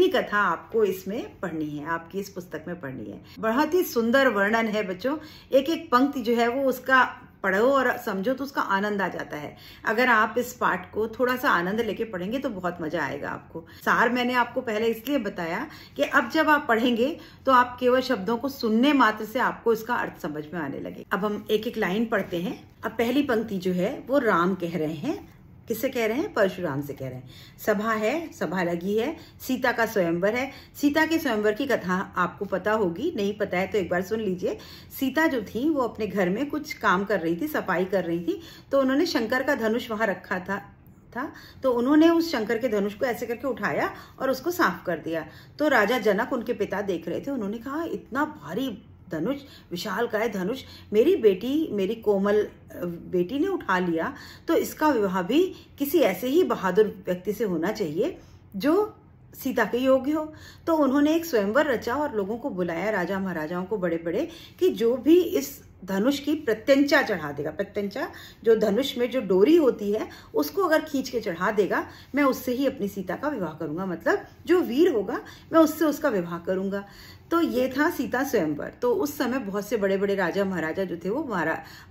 कितनी कथा आपको इसमें पढ़नी है आपकी इस पुस्तक में पढ़नी है बहुत ही सुंदर वर्णन है बच्चों एक एक पंक्ति जो है वो उसका पढ़ो और समझो तो उसका आनंद आ जाता है अगर आप इस पाठ को थोड़ा सा आनंद लेके पढ़ेंगे तो बहुत मजा आएगा आपको सार मैंने आपको पहले इसलिए बताया कि अब जब आप पढ़ेंगे तो आप केवल शब्दों को सुनने मात्र से आपको इसका अर्थ समझ में आने लगे अब हम एक एक लाइन पढ़ते हैं अब पहली पंक्ति जो है वो राम कह रहे हैं किससे कह रहे हैं परशुराम से कह रहे हैं सभा है सभा लगी है सीता का स्वयंवर है सीता के स्वयंवर की कथा आपको पता होगी नहीं पता है तो एक बार सुन लीजिए सीता जो थी वो अपने घर में कुछ काम कर रही थी सफाई कर रही थी तो उन्होंने शंकर का धनुष वहां रखा था था तो उन्होंने उस शंकर के धनुष को ऐसे करके उठाया और उसको साफ कर दिया तो राजा जनक उनके पिता देख रहे थे उन्होंने कहा इतना भारी धनुष विशाल का है धनुष मेरी बेटी मेरी कोमल बेटी ने उठा लिया तो इसका विवाह भी किसी ऐसे ही बहादुर व्यक्ति से होना चाहिए जो सीता के योग्य हो तो उन्होंने एक स्वयंवर रचा और लोगों को बुलाया राजा महाराजाओं को बड़े बड़े कि जो भी इस धनुष की प्रत्यंचा चढ़ा देगा प्रत्यंचा जो धनुष में जो डोरी होती है उसको अगर खींच के चढ़ा देगा मैं उससे ही अपनी सीता का विवाह करूंगा मतलब जो वीर होगा मैं उससे उसका विवाह करूंगा तो ये था सीता स्वयंवर तो उस समय बहुत से बड़े बड़े राजा महाराजा जो थे वो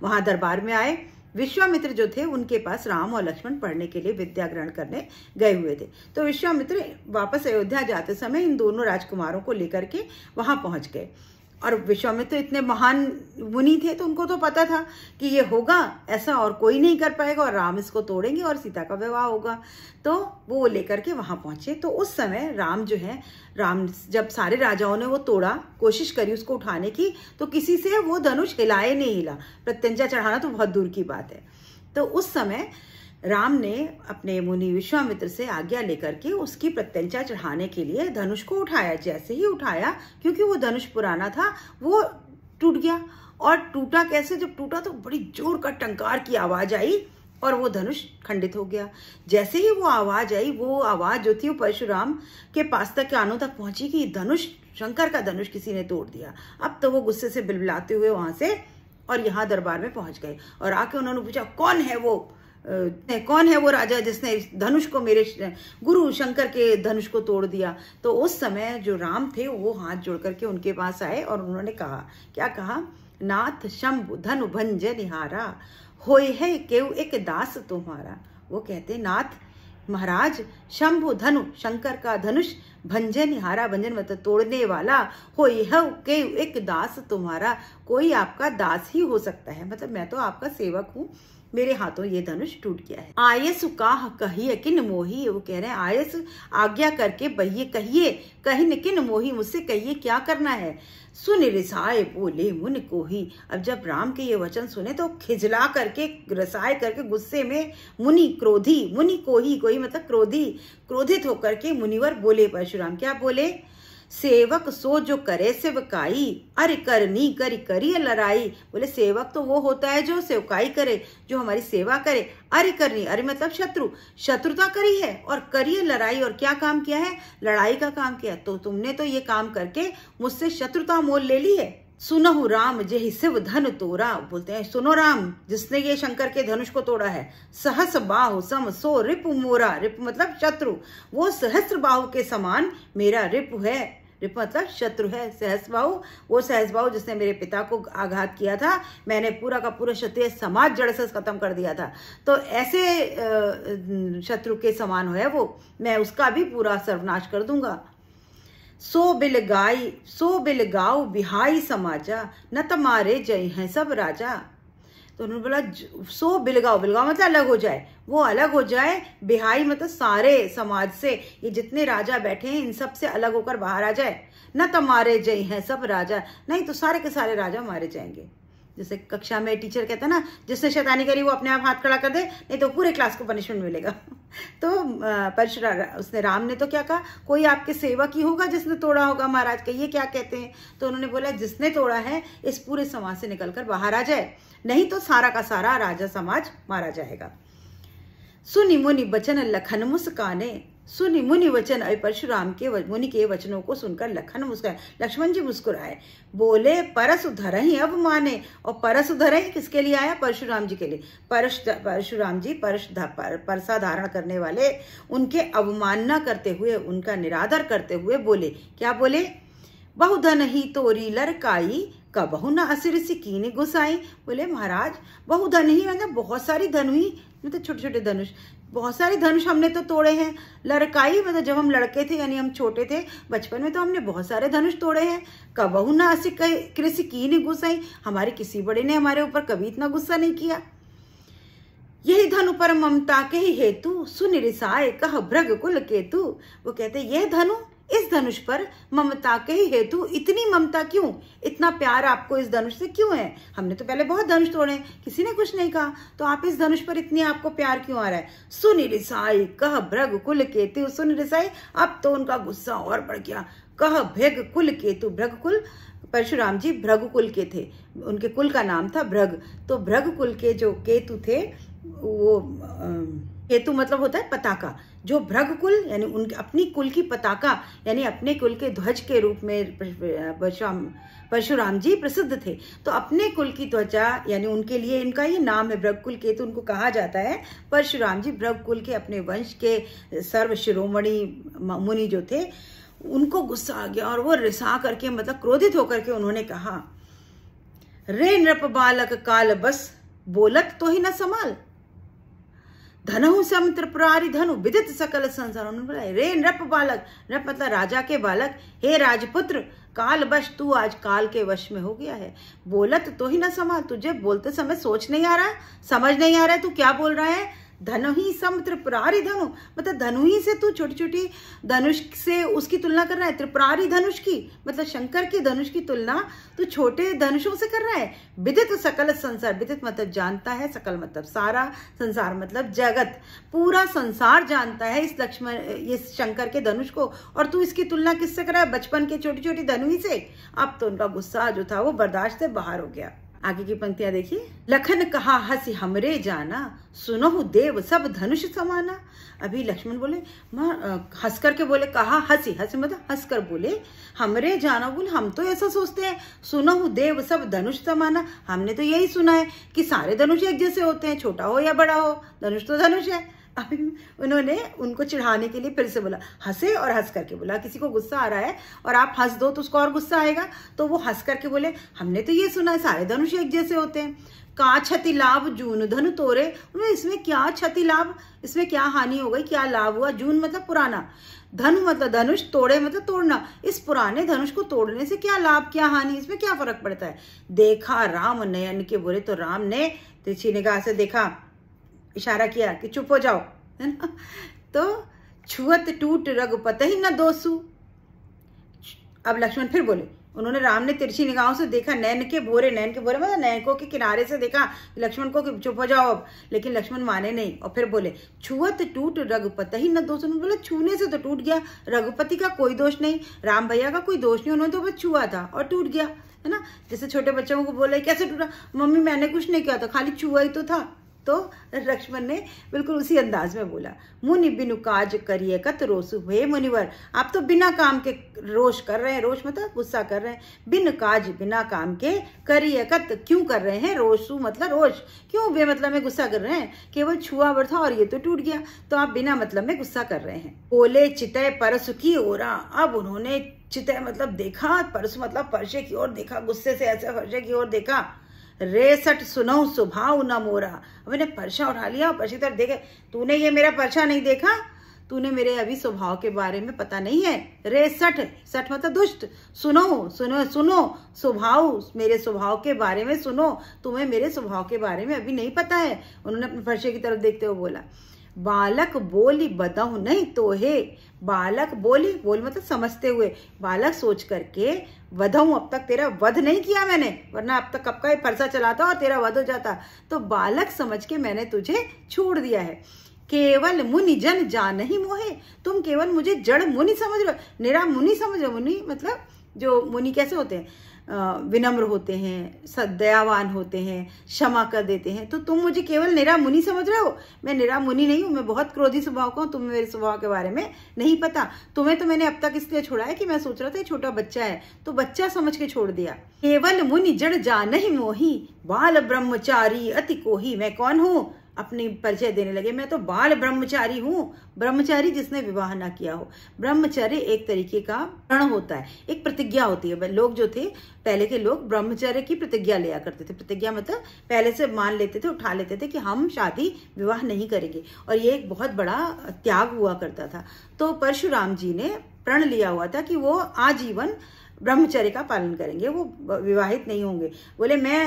वहां दरबार में आए विश्वामित्र जो थे उनके पास राम और लक्ष्मण पढ़ने के लिए विद्या ग्रहण करने गए हुए थे तो विश्वामित्र वापस अयोध्या जाते समय इन दोनों राजकुमारों को लेकर के वहां पहुंच गए और विश्वामित्र तो इतने महान मुनि थे तो उनको तो पता था कि ये होगा ऐसा और कोई नहीं कर पाएगा और राम इसको तोड़ेंगे और सीता का विवाह होगा तो वो लेकर के वहाँ पहुँचे तो उस समय राम जो है राम जब सारे राजाओं ने वो तोड़ा कोशिश करी उसको उठाने की तो किसी से वो धनुष हिलाए नहीं हिला प्रत्यंजा चढ़ाना तो बहुत दूर की बात है तो उस समय राम ने अपने मुनि विश्वामित्र से आज्ञा लेकर के उसकी प्रत्यंचा चढ़ाने के लिए धनुष को उठाया जैसे ही उठाया क्योंकि वो धनुष पुराना था वो टूट गया और टूटा कैसे जब टूटा तो बड़ी जोर का टंकार की आवाज आई और वो धनुष खंडित हो गया जैसे ही वो आवाज आई वो आवाज जो थी वो परशुराम के पास तक कानों तक पहुंची कि धनुष शंकर का धनुष किसी ने तोड़ दिया अब तो वो गुस्से से बिलबिलाते हुए वहां से और यहाँ दरबार में पहुंच गए और आके उन्होंने पूछा कौन है वो कौन है वो राजा जिसने धनुष को मेरे गुरु शंकर के धनुष को तोड़ दिया तो उस समय जो राम थे वो हाथ जोड़ करके उनके पास आए और उन्होंने कहा क्या कहा नाथ शंभु धनु भंज निहारा होय है केव एक दास तुम्हारा वो कहते नाथ महाराज शंभु धनु शंकर का धनुष भंजन हारा भंजन मतलब तोड़ने वाला हो यह के एक दास तुम्हारा कोई आपका दास ही हो सकता है मतलब मैं तो आपका सेवक हूँ मेरे हाथों ये धनुष टूट गया है आयस का कहिए किन मोही वो कह रहे हैं आयस आज्ञा करके बहिए कहिए कहिन किन मोही मुझसे कहिए क्या करना है सुन रिसाए बोले मुन को ही अब जब राम के ये वचन सुने तो खिजला करके रसाए करके गुस्से में मुनि क्रोधी मुनि को ही कोई मतलब क्रोधी क्रोधित होकर के मुनिवर बोले परशुराम क्या बोले सेवक सो जो करे सेवकाई अरे करनी करी करिए लड़ाई बोले सेवक तो वो होता है जो सेवकाई करे जो हमारी सेवा करे अरे करनी अरे मतलब शत्रु शत्रुता करी है और करिए लड़ाई और क्या काम किया है लड़ाई का काम किया तो तुमने तो ये काम करके मुझसे शत्रुता मोल ले ली है सुनहु राम जय शिव धन तोरा बोलते हैं सुनो राम जिसने ये शंकर के धनुष को तोड़ा है सहस बाहु सम सो रिप मोरा रिप मतलब शत्रु वो सहस्र बाहु के समान मेरा रिप है मतलब शत्रु है सहसबाहु वो सहसबाहु जिसने मेरे पिता को आघात किया था मैंने पूरा का पूरा क्षत्रिय समाज जड़ से खत्म कर दिया था तो ऐसे शत्रु के समान है वो मैं उसका भी पूरा सर्वनाश कर दूंगा सो बिल बिलगाई सो बिल बिलगाओ बिहाई समाजा न तमारे जय हैं सब राजा तो उन्होंने बोला सो बिलगाव बिलगाव मतलब अलग हो जाए वो अलग हो जाए बिहाई मतलब सारे समाज से ये जितने राजा बैठे हैं इन सब से अलग होकर बाहर आ जाए ना तो मारे जय हैं सब राजा नहीं तो सारे के सारे राजा मारे जाएंगे जैसे कक्षा में टीचर कहता है ना जिसने शैतानी करी वो अपने आप हाथ खड़ा कर दे नहीं तो पूरे क्लास को पनिशमेंट मिलेगा तो परशुरा उसने राम ने तो क्या कहा कोई आपके सेवक ही होगा जिसने तोड़ा होगा महाराज का ये क्या कहते हैं तो उन्होंने बोला जिसने तोड़ा है इस पूरे समाज से निकलकर बाहर आ जाए नहीं तो सारा का सारा राजा समाज मारा जाएगा सुनि मुनि बचन लखन मुस्काने सुनि मुनि वचन अभी परशुराम के मुनि के वचनों को सुनकर लखन मुस्कुराए लक्ष्मण जी मुस्कुराए बोले परस उधर ही अब माने और परस उधर ही किसके लिए आया परशुराम जी के लिए परश परशुराम जी परश पर, परसा धारण करने वाले उनके अवमानना करते हुए उनका निरादर करते हुए बोले क्या बोले बहुधन ही तोरी लड़काई कबहू ना असुर सिकीने गुसाई बोले महाराज बहुधन ही मतलब बहुत सारी धन हुई मतलब छोटे छोटे धनुष बहुत सारे धनुष हमने तो तोड़े हैं लड़काई मतलब जब हम लड़के थे यानी हम छोटे थे बचपन में तो हमने बहुत सारे धनुष तोड़े हैं कबहू ना ऐसी कृषि की नहीं गुस्साई हमारे किसी बड़े ने हमारे ऊपर कभी इतना गुस्सा नहीं किया यही धनु पर ममता के ही हेतु सुनिरिसाय कह भ्रग कुल केतु वो कहते यह धनु इस धनुष पर ममता के ही हेतु इतनी ममता क्यों इतना प्यार आपको इस धनुष से क्यों है हमने तो पहले बहुत धनुष तोड़े किसी ने कुछ नहीं कहा तो आप इस धनुष पर इतनी आपको प्यार क्यों आ रहा है रिसाई कह भ्रग कुल केतु रिसाई अब तो उनका गुस्सा और बढ़ गया कह भ्रग कुल केतु भ्रग कुल परशुराम जी भ्रग कुल के थे उनके कुल का नाम था भ्रग तो भ्रग कुल के जो केतु थे वो केतु मतलब होता है पताका जो भ्रग कुल यानी उन अपनी कुल की पताका यानी अपने कुल के ध्वज के रूप में परशुराम परशुराम जी प्रसिद्ध थे तो अपने कुल की त्वचा यानी उनके लिए इनका ये नाम है भ्रग कुल केतु तो उनको कहा जाता है परशुराम जी भ्रग कुल के अपने वंश के सर्व शिरोमणि मुनि जो थे उनको गुस्सा आ गया और वो रिसा करके मतलब क्रोधित होकर के उन्होंने कहा रे नृप बालक काल बस बोलत तो ही न संभाल धनहु समुद्र प्रहारी धनु विदित सकल संसार बोला रे नृप बालक नृप मतलब राजा के बालक हे राजपुत्र काल वश तू आज काल के वश में हो गया है बोलत तो ही ना समा तुझे बोलते समय सोच नहीं आ रहा समझ नहीं आ रहा है तू क्या बोल रहा है धनु ही सम त्रिपुरारी धनु मतलब धनु ही से तू छोटी छोटी धनुष से उसकी तुलना कर रहा है त्रिपुरारी धनुष की मतलब शंकर की धनुष की तुलना तू छोटे धनुषों से कर रहा है विदित सकल संसार विदित मतलब जानता है सकल मतलब सारा संसार मतलब जगत पूरा संसार जानता है इस लक्ष्मण इस शंकर के धनुष को और तू इसकी तुलना किससे कर रहा है बचपन के छोटी छोटी ही से अब तो उनका गुस्सा जो था वो बर्दाश्त से बाहर हो गया आगे की पंक्तियां देखिए लखन कहा हसी हमरे जाना सुनो देव सब धनुष समाना अभी लक्ष्मण बोले हंस करके बोले कहा हंसी हंस मतलब हंस कर बोले हमरे जाना बोले हम तो ऐसा सोचते हैं सुनो देव सब धनुष समाना हमने तो यही सुना है कि सारे धनुष एक जैसे होते हैं छोटा हो या बड़ा हो धनुष तो धनुष है अभी उन्होंने उनको चिढ़ाने के लिए फिर से बोला हंसे और हंस करके बोला किसी को गुस्सा आ रहा है और आप हंस दो तो उसको और गुस्सा आएगा तो वो हंस करके बोले हमने तो ये सुना है सारे धनुष एक जैसे होते हैं का क्षति लाभ जून धनु तोरे उन्होंने इसमें क्या क्षति लाभ इसमें क्या हानि हो गई क्या लाभ हुआ जून मतलब पुराना धनु मतलब धनुष तोड़े मतलब तोड़ना इस पुराने धनुष को तोड़ने से क्या लाभ क्या हानि इसमें क्या फर्क पड़ता है देखा राम नयन के बोले तो राम ने तिरछी निगाह से देखा इशारा किया कि चुप हो जाओ है ना तो छुअत टूट रघुपत ही न दोसू अब लक्ष्मण फिर बोले उन्होंने राम ने तिरछी निगाहों से देखा नैन के भोरे नैन के भोरे मतलब नैनको के किनारे से देखा लक्ष्मण को कि चुप हो जाओ अब लेकिन लक्ष्मण माने नहीं और फिर बोले छुअत टूट रघुपत ही न दोष उन्होंने बोला छूने से तो टूट गया रघुपति का कोई दोष नहीं राम भैया का कोई दोष नहीं उन्होंने तो बस छुआ था और टूट गया है ना जैसे छोटे बच्चों को बोले कैसे टूटा मम्मी मैंने कुछ नहीं किया था खाली छुआ ही तो था तो लक्ष्मण ने बिल्कुल उसी अंदाज में बोला मुनि बिनु काज करिए कत रोसु हे मुनिवर आप तो बिना काम के रोष कर रहे हैं रोष मतलब गुस्सा कर रहे हैं बिन काज बिना काम के करिए कत क्यों कर रहे हैं रोसु मतलब रोश क्यों बे मतलब में गुस्सा कर रहे हैं केवल छुआ वर था और ये तो टूट गया तो आप बिना मतलब में गुस्सा कर रहे हैं बोले चितय परसु की ओरा अब उन्होंने चितय मतलब देखा परसु मतलब परशे की ओर देखा गुस्से से ऐसे फर्शे की ओर देखा रेसठ सुनो सुभाव न मोरा अब मैंने पर्चा उठा लिया और पर्चे देखे तूने ये मेरा पर्चा नहीं देखा तूने मेरे अभी स्वभाव के बारे में पता नहीं है रे सठ सठ मतलब दुष्ट सुनो सुनो सुनो स्वभाव मेरे स्वभाव के बारे में सुनो तुम्हें मेरे स्वभाव के बारे में अभी नहीं पता है उन्होंने अपने फर्शे की तरफ देखते हुए बोला बालक बोली बदाऊ नहीं तो है बालक बोली बोल मतलब समझते हुए बालक सोच करके वधाऊँ अब तक तेरा वध नहीं किया मैंने वरना अब तक कब का ही फरसा चलाता और तेरा वध हो जाता तो बालक समझ के मैंने तुझे छोड़ दिया है केवल मुनि जन जा नहीं मोहे तुम केवल मुझे जड़ मुनि समझ लो निरा मुनि समझ लो मुनि मतलब जो मुनि कैसे होते हैं विनम्र होते हैं दयावान होते हैं क्षमा कर देते हैं तो तुम मुझे केवल निरा मुनि समझ रहे हो मैं निरा मुनि नहीं हूँ मैं बहुत क्रोधी स्वभाव का हूँ तुम्हें मेरे स्वभाव के बारे में नहीं पता तुम्हें तो मैंने अब तक इसलिए छोड़ा है कि मैं सोच रहा था छोटा बच्चा है तो बच्चा समझ के छोड़ दिया केवल मुनि जड़ जा नहीं मोही बाल ब्रह्मचारी अति कोही मैं कौन हूँ अपनी परिचय देने लगे मैं तो बाल ब्रह्मचारी हूँ ब्रह्मचारी जिसने विवाह ना किया हो ब्रह्मचर्य एक तरीके का प्रण होता है एक प्रतिज्ञा होती है लोग जो थे पहले के लोग ब्रह्मचर्य की प्रतिज्ञा लिया करते थे प्रतिज्ञा मतलब पहले से मान लेते थे उठा लेते थे कि हम शादी विवाह नहीं करेंगे और ये एक बहुत बड़ा त्याग हुआ करता था तो परशुराम जी ने प्रण लिया हुआ था कि वो आजीवन ब्रह्मचर्य का पालन करेंगे वो विवाहित नहीं होंगे बोले मैं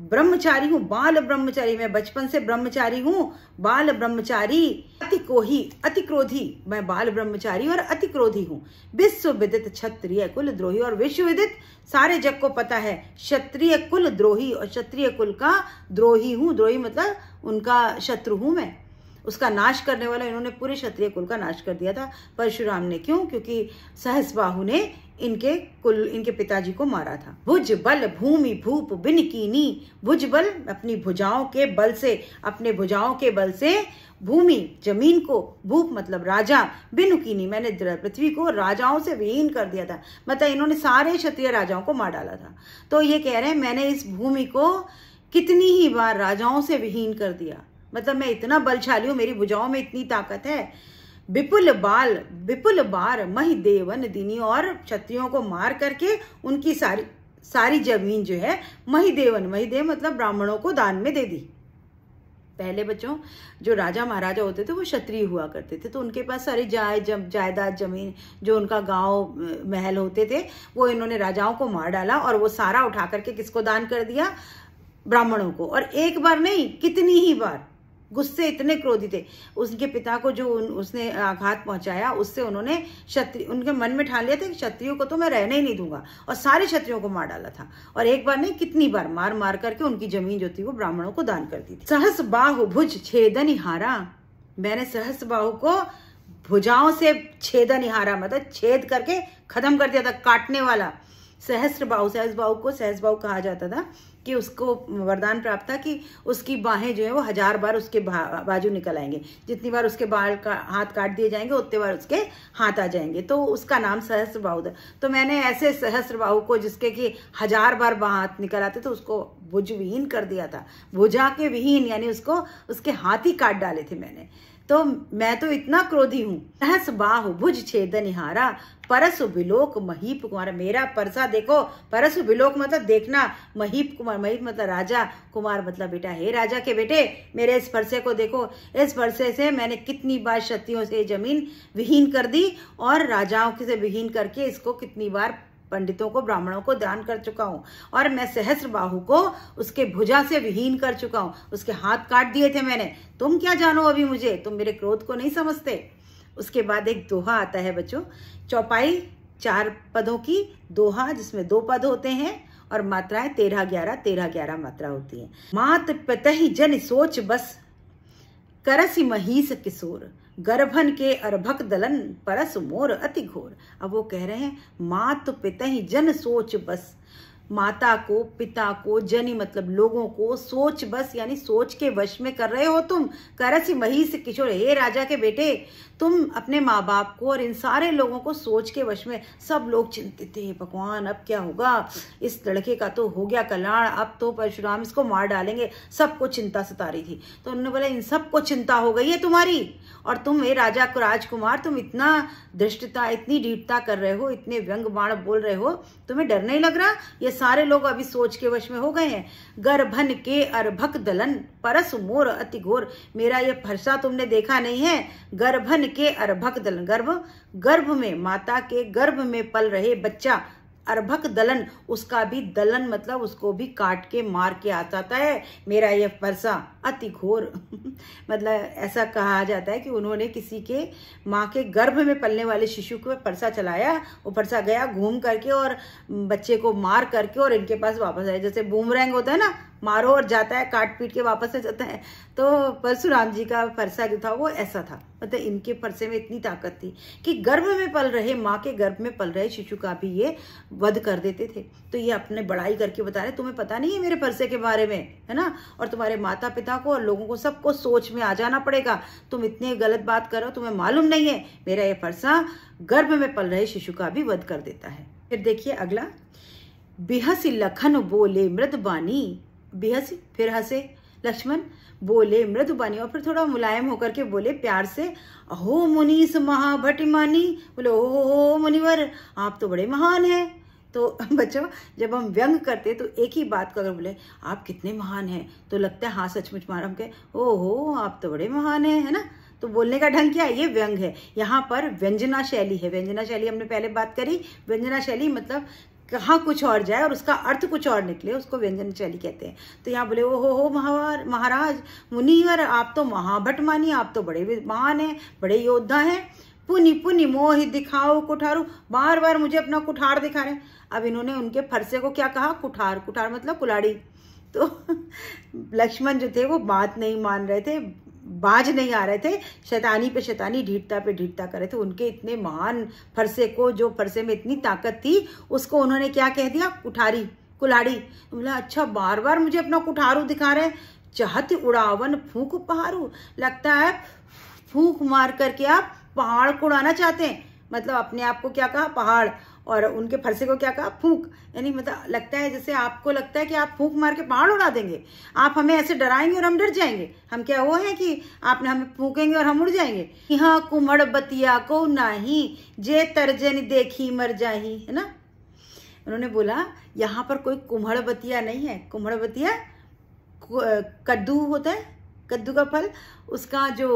ब्रह्मचारी हूँ बाल ब्रह्मचारी मैं बचपन से ब्रह्मचारी हूँ बाल ब्रह्मचारी अति कोही क्रोधी मैं बाल ब्रह्मचारी और अति क्रोधी हूँ विश्व विदित क्षत्रिय कुल द्रोही और विश्व विदित सारे जग को पता है क्षत्रिय कुल द्रोही और क्षत्रिय कुल का द्रोही हूँ द्रोही मतलब उनका शत्रु हूँ मैं उसका नाश करने वाला इन्होंने पूरे क्षत्रिय कुल का नाश कर दिया था परशुराम ने क्यों क्योंकि सहसबाहु ने इनके कुल इनके पिताजी को मारा था भुज बल भूमि भूप बिन कीनी भुज बल अपनी भुजाओं के बल से अपने भुजाओं के बल से भूमि जमीन को भूप मतलब राजा बिन बिनुकीनी मैंने पृथ्वी को राजाओं से विहीन कर दिया था मतलब इन्होंने सारे क्षत्रिय राजाओं को मार डाला था तो ये कह रहे हैं मैंने इस भूमि को कितनी ही बार राजाओं से विहीन कर दिया मतलब मैं इतना बलशाली हूँ मेरी भुजाओं में इतनी ताकत है विपुल बाल विपुल बार महिदेवन देवन दिनी और क्षत्रियों को मार करके उनकी सारी सारी जमीन जो है महिदेवन महिदेव मतलब ब्राह्मणों को दान में दे दी पहले बच्चों जो राजा महाराजा होते थे वो क्षत्रिय हुआ करते थे तो उनके पास सारी जाय जम जायदाद जमीन जो उनका गांव महल होते थे वो इन्होंने राजाओं को मार डाला और वो सारा उठा करके किसको दान कर दिया ब्राह्मणों को और एक बार नहीं कितनी ही बार गुस्से इतने क्रोधी थे उसके पिता को जो उन, उसने आघात पहुंचाया उससे उन्होंने क्षत्रिय उनके मन में ठान लिया था कि क्षत्रियों को तो मैं रहने ही नहीं दूंगा और सारे क्षत्रियों को मार डाला था और एक बार नहीं कितनी बार मार मार करके उनकी जमीन जो थी वो ब्राह्मणों को दान कर दी थी सहस बाहु भुज छेदन हारा मैंने सहस बाहु को भुजाओं से छेदन हारा मतलब छेद करके खत्म कर दिया था काटने वाला सहस भाव को भाव कहा जाता था कि उसको वरदान प्राप्त था कि उसकी बाहें जो है वो हजार बार उसके बा, बाजू निकल आएंगे जितनी बार उसके बाल का हाथ काट दिए जाएंगे उतने बार उसके हाथ आ जाएंगे तो उसका नाम सहस्रबाहु था तो मैंने ऐसे सहस्रबाहु को जिसके कि हजार बार बाह हाथ निकल आते तो उसको भुजविहीन कर दिया था भुजा के विहीन यानी उसको उसके हाथ ही काट डाले थे मैंने तो मैं तो इतना क्रोधी हूँ बाहु भुज छेद निहारा परसु बिलोक महीप कुमार मेरा परसा देखो परसु बिलोक मतलब देखना महीप कुमार महीप मतलब राजा कुमार मतलब बेटा हे राजा के बेटे मेरे इस परसे को देखो इस परसे से मैंने कितनी बार शक्तियों से जमीन विहीन कर दी और राजाओं से विहीन करके इसको कितनी बार पंडितों को ब्राह्मणों को दान कर चुका हूँ और मैं सहस्र बाहु को उसके भुजा से विहीन कर चुका हूँ उसके हाथ काट दिए थे मैंने तुम क्या जानो अभी मुझे तुम मेरे क्रोध को नहीं समझते उसके बाद एक दोहा आता है बच्चों चौपाई चार पदों की दोहा जिसमें दो पद होते हैं और मात्राएं है तेरह ग्यारह तेरह ग्यारह मात्रा होती है मात ही जन सोच बस करसी महीस किशोर गर्भन के अरभक दलन परस मोर अति घोर अब वो कह रहे हैं मात ही जन सोच बस माता को पिता को जनी मतलब लोगों को सोच बस यानी सोच के वश में कर रहे हो तुम करसी मही से किशोर हे राजा के बेटे तुम अपने माँ बाप को और इन सारे लोगों को सोच के वश में सब लोग चिंतित थे भगवान अब क्या होगा इस लड़के का तो हो गया कल्याण अब तो परशुराम इसको मार डालेंगे सबको चिंता सता रही थी तो उन्होंने बोला इन सबको चिंता हो गई है तुम्हारी और तुम हे राजा को राजकुमार तुम इतना दृष्टता इतनी ढीठता कर रहे हो इतने व्यंग बाण बोल रहे हो तुम्हें डर नहीं लग रहा ये सारे लोग अभी सोच के वश में हो गए हैं गर्भन के अर्भक दलन परस मोर अति घोर मेरा ये फरसा तुमने देखा नहीं है गर्भन के अर्भक दलन गर्भ गर्भ में माता के गर्भ में पल रहे बच्चा अर्भक दलन उसका भी दलन मतलब उसको भी काट के मार के आ जाता है मेरा यह परसा अति घोर मतलब ऐसा कहा जाता है कि उन्होंने किसी के माँ के गर्भ में पलने वाले शिशु को परसा चलाया वो परसा गया घूम करके और बच्चे को मार करके और इनके पास वापस आया जैसे बूमरैंग होता है ना मारो और जाता है काट पीट के वापस आ जाता है तो परशुराम जी का परसा जो था वो ऐसा था मतलब इनके परसे में इतनी ताकत थी कि गर्भ में पल रहे माँ के गर्भ में पल रहे शिशु का भी ये वध कर देते थे तो ये अपने बड़ाई करके बता रहे तुम्हें पता नहीं है मेरे फरसे के बारे में है ना और तुम्हारे माता पिता को और लोगों को सबको सोच में आ जाना पड़ेगा तुम इतनी गलत बात करो तुम्हें मालूम नहीं है मेरा ये परसा गर्भ में पल रहे शिशु का भी वध कर देता है फिर देखिए अगला बिहस लखन बोले मृद बानी बेहस फिर हंसे लक्ष्मण बोले मृदु बनी और फिर थोड़ा मुलायम होकर के बोले प्यार से अहो मुनीस महाभटिमानी बोले ओ हो मुनिवर आप तो बड़े महान हैं तो बच्चों जब हम व्यंग करते तो एक ही बात को अगर बोले आप कितने महान हैं तो लगता है हाँ सचमुच मार हम कहे ओहो आप तो बड़े महान हैं है ना तो बोलने का ढंग क्या है ये व्यंग है यहाँ पर व्यंजना शैली है व्यंजना शैली हमने पहले बात करी व्यंजना शैली मतलब कहाँ कुछ और जाए और उसका अर्थ कुछ और निकले उसको व्यंजन शैली कहते हैं तो यहाँ बोले ओ हो हो महाराज मुनिवर आप तो महाभट मानी आप तो बड़े महान हैं बड़े योद्धा हैं पुनि पुनि मोह दिखाओ कुठारू बार बार मुझे अपना कुठार दिखा रहे अब इन्होंने उनके फरसे को क्या कहा कुठार कुठार मतलब कुलाड़ी तो लक्ष्मण जो थे वो बात नहीं मान रहे थे बाज नहीं आ रहे थे शैतानी पे शैतानी ढीठता पे ढीठता कर रहे थे उनके इतने महान फरसे को जो फरसे में इतनी ताकत थी उसको उन्होंने क्या कह दिया कुठारी कुलाड़ी बोला अच्छा बार बार मुझे अपना कुठारू दिखा रहे हैं उड़ावन फूक पहाड़ू लगता है फूक मार करके आप पहाड़ को उड़ाना चाहते हैं मतलब अपने आप को क्या कहा पहाड़ और उनके फरसे को क्या कहा फूंक यानी मतलब लगता है जैसे आपको लगता है कि आप फूंक मार के पहाड़ उड़ा देंगे आप हमें ऐसे डराएंगे और हम डर जाएंगे हम क्या वो है कि आपने हमें फूकेंगे और हम उड़ जाएंगे यहाँ कुमड़ बतिया को नाही जे तर्जन देखी मर जाही है ना उन्होंने बोला यहाँ पर कोई कुम्हड़ बतिया नहीं है कुम्हड़ बतिया कद्दू होता है कद्दू का फल उसका जो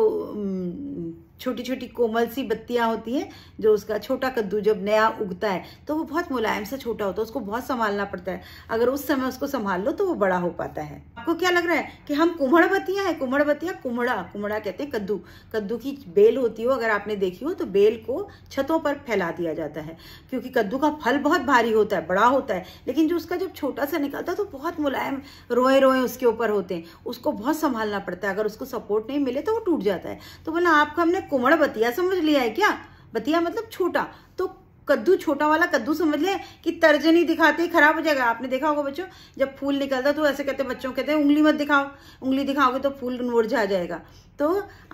छोटी छोटी कोमल सी बत्तियाँ होती हैं जो उसका छोटा कद्दू जब नया उगता है तो वो बहुत मुलायम सा छोटा होता है उसको बहुत संभालना पड़ता है अगर उस समय उसको संभाल लो तो वो बड़ा हो पाता है आपको क्या लग रहा है कि हम कुम्हड़ बत्तियां हैं कुम्हड़ बत्तियां कुम्हड़ा कुम्हड़ा कहते हैं कद्दू कद्दू की बेल होती हो अगर आपने देखी हो तो बेल को छतों पर फैला दिया जाता है क्योंकि कद्दू का फल बहुत भारी होता है बड़ा होता है लेकिन जो उसका जब छोटा सा निकलता है तो बहुत मुलायम रोए रोए उसके ऊपर होते हैं उसको बहुत संभालना पड़ता है अगर उसको सपोर्ट नहीं मिले तो वो टूट जाता है तो बोला मतलब आपको हमने कोमड़ बतिया समझ लिया है क्या बतिया मतलब छोटा तो कद्दू छोटा वाला कद्दू समझ लिया कि तर्जनी दिखाते ही खराब हो जाएगा आपने देखा होगा बच्चों जब फूल निकलता तो ऐसे कहते बच्चों कहते हैं उंगली मत दिखाओ उंगली दिखाओगे तो फूल मुरझा जाएगा तो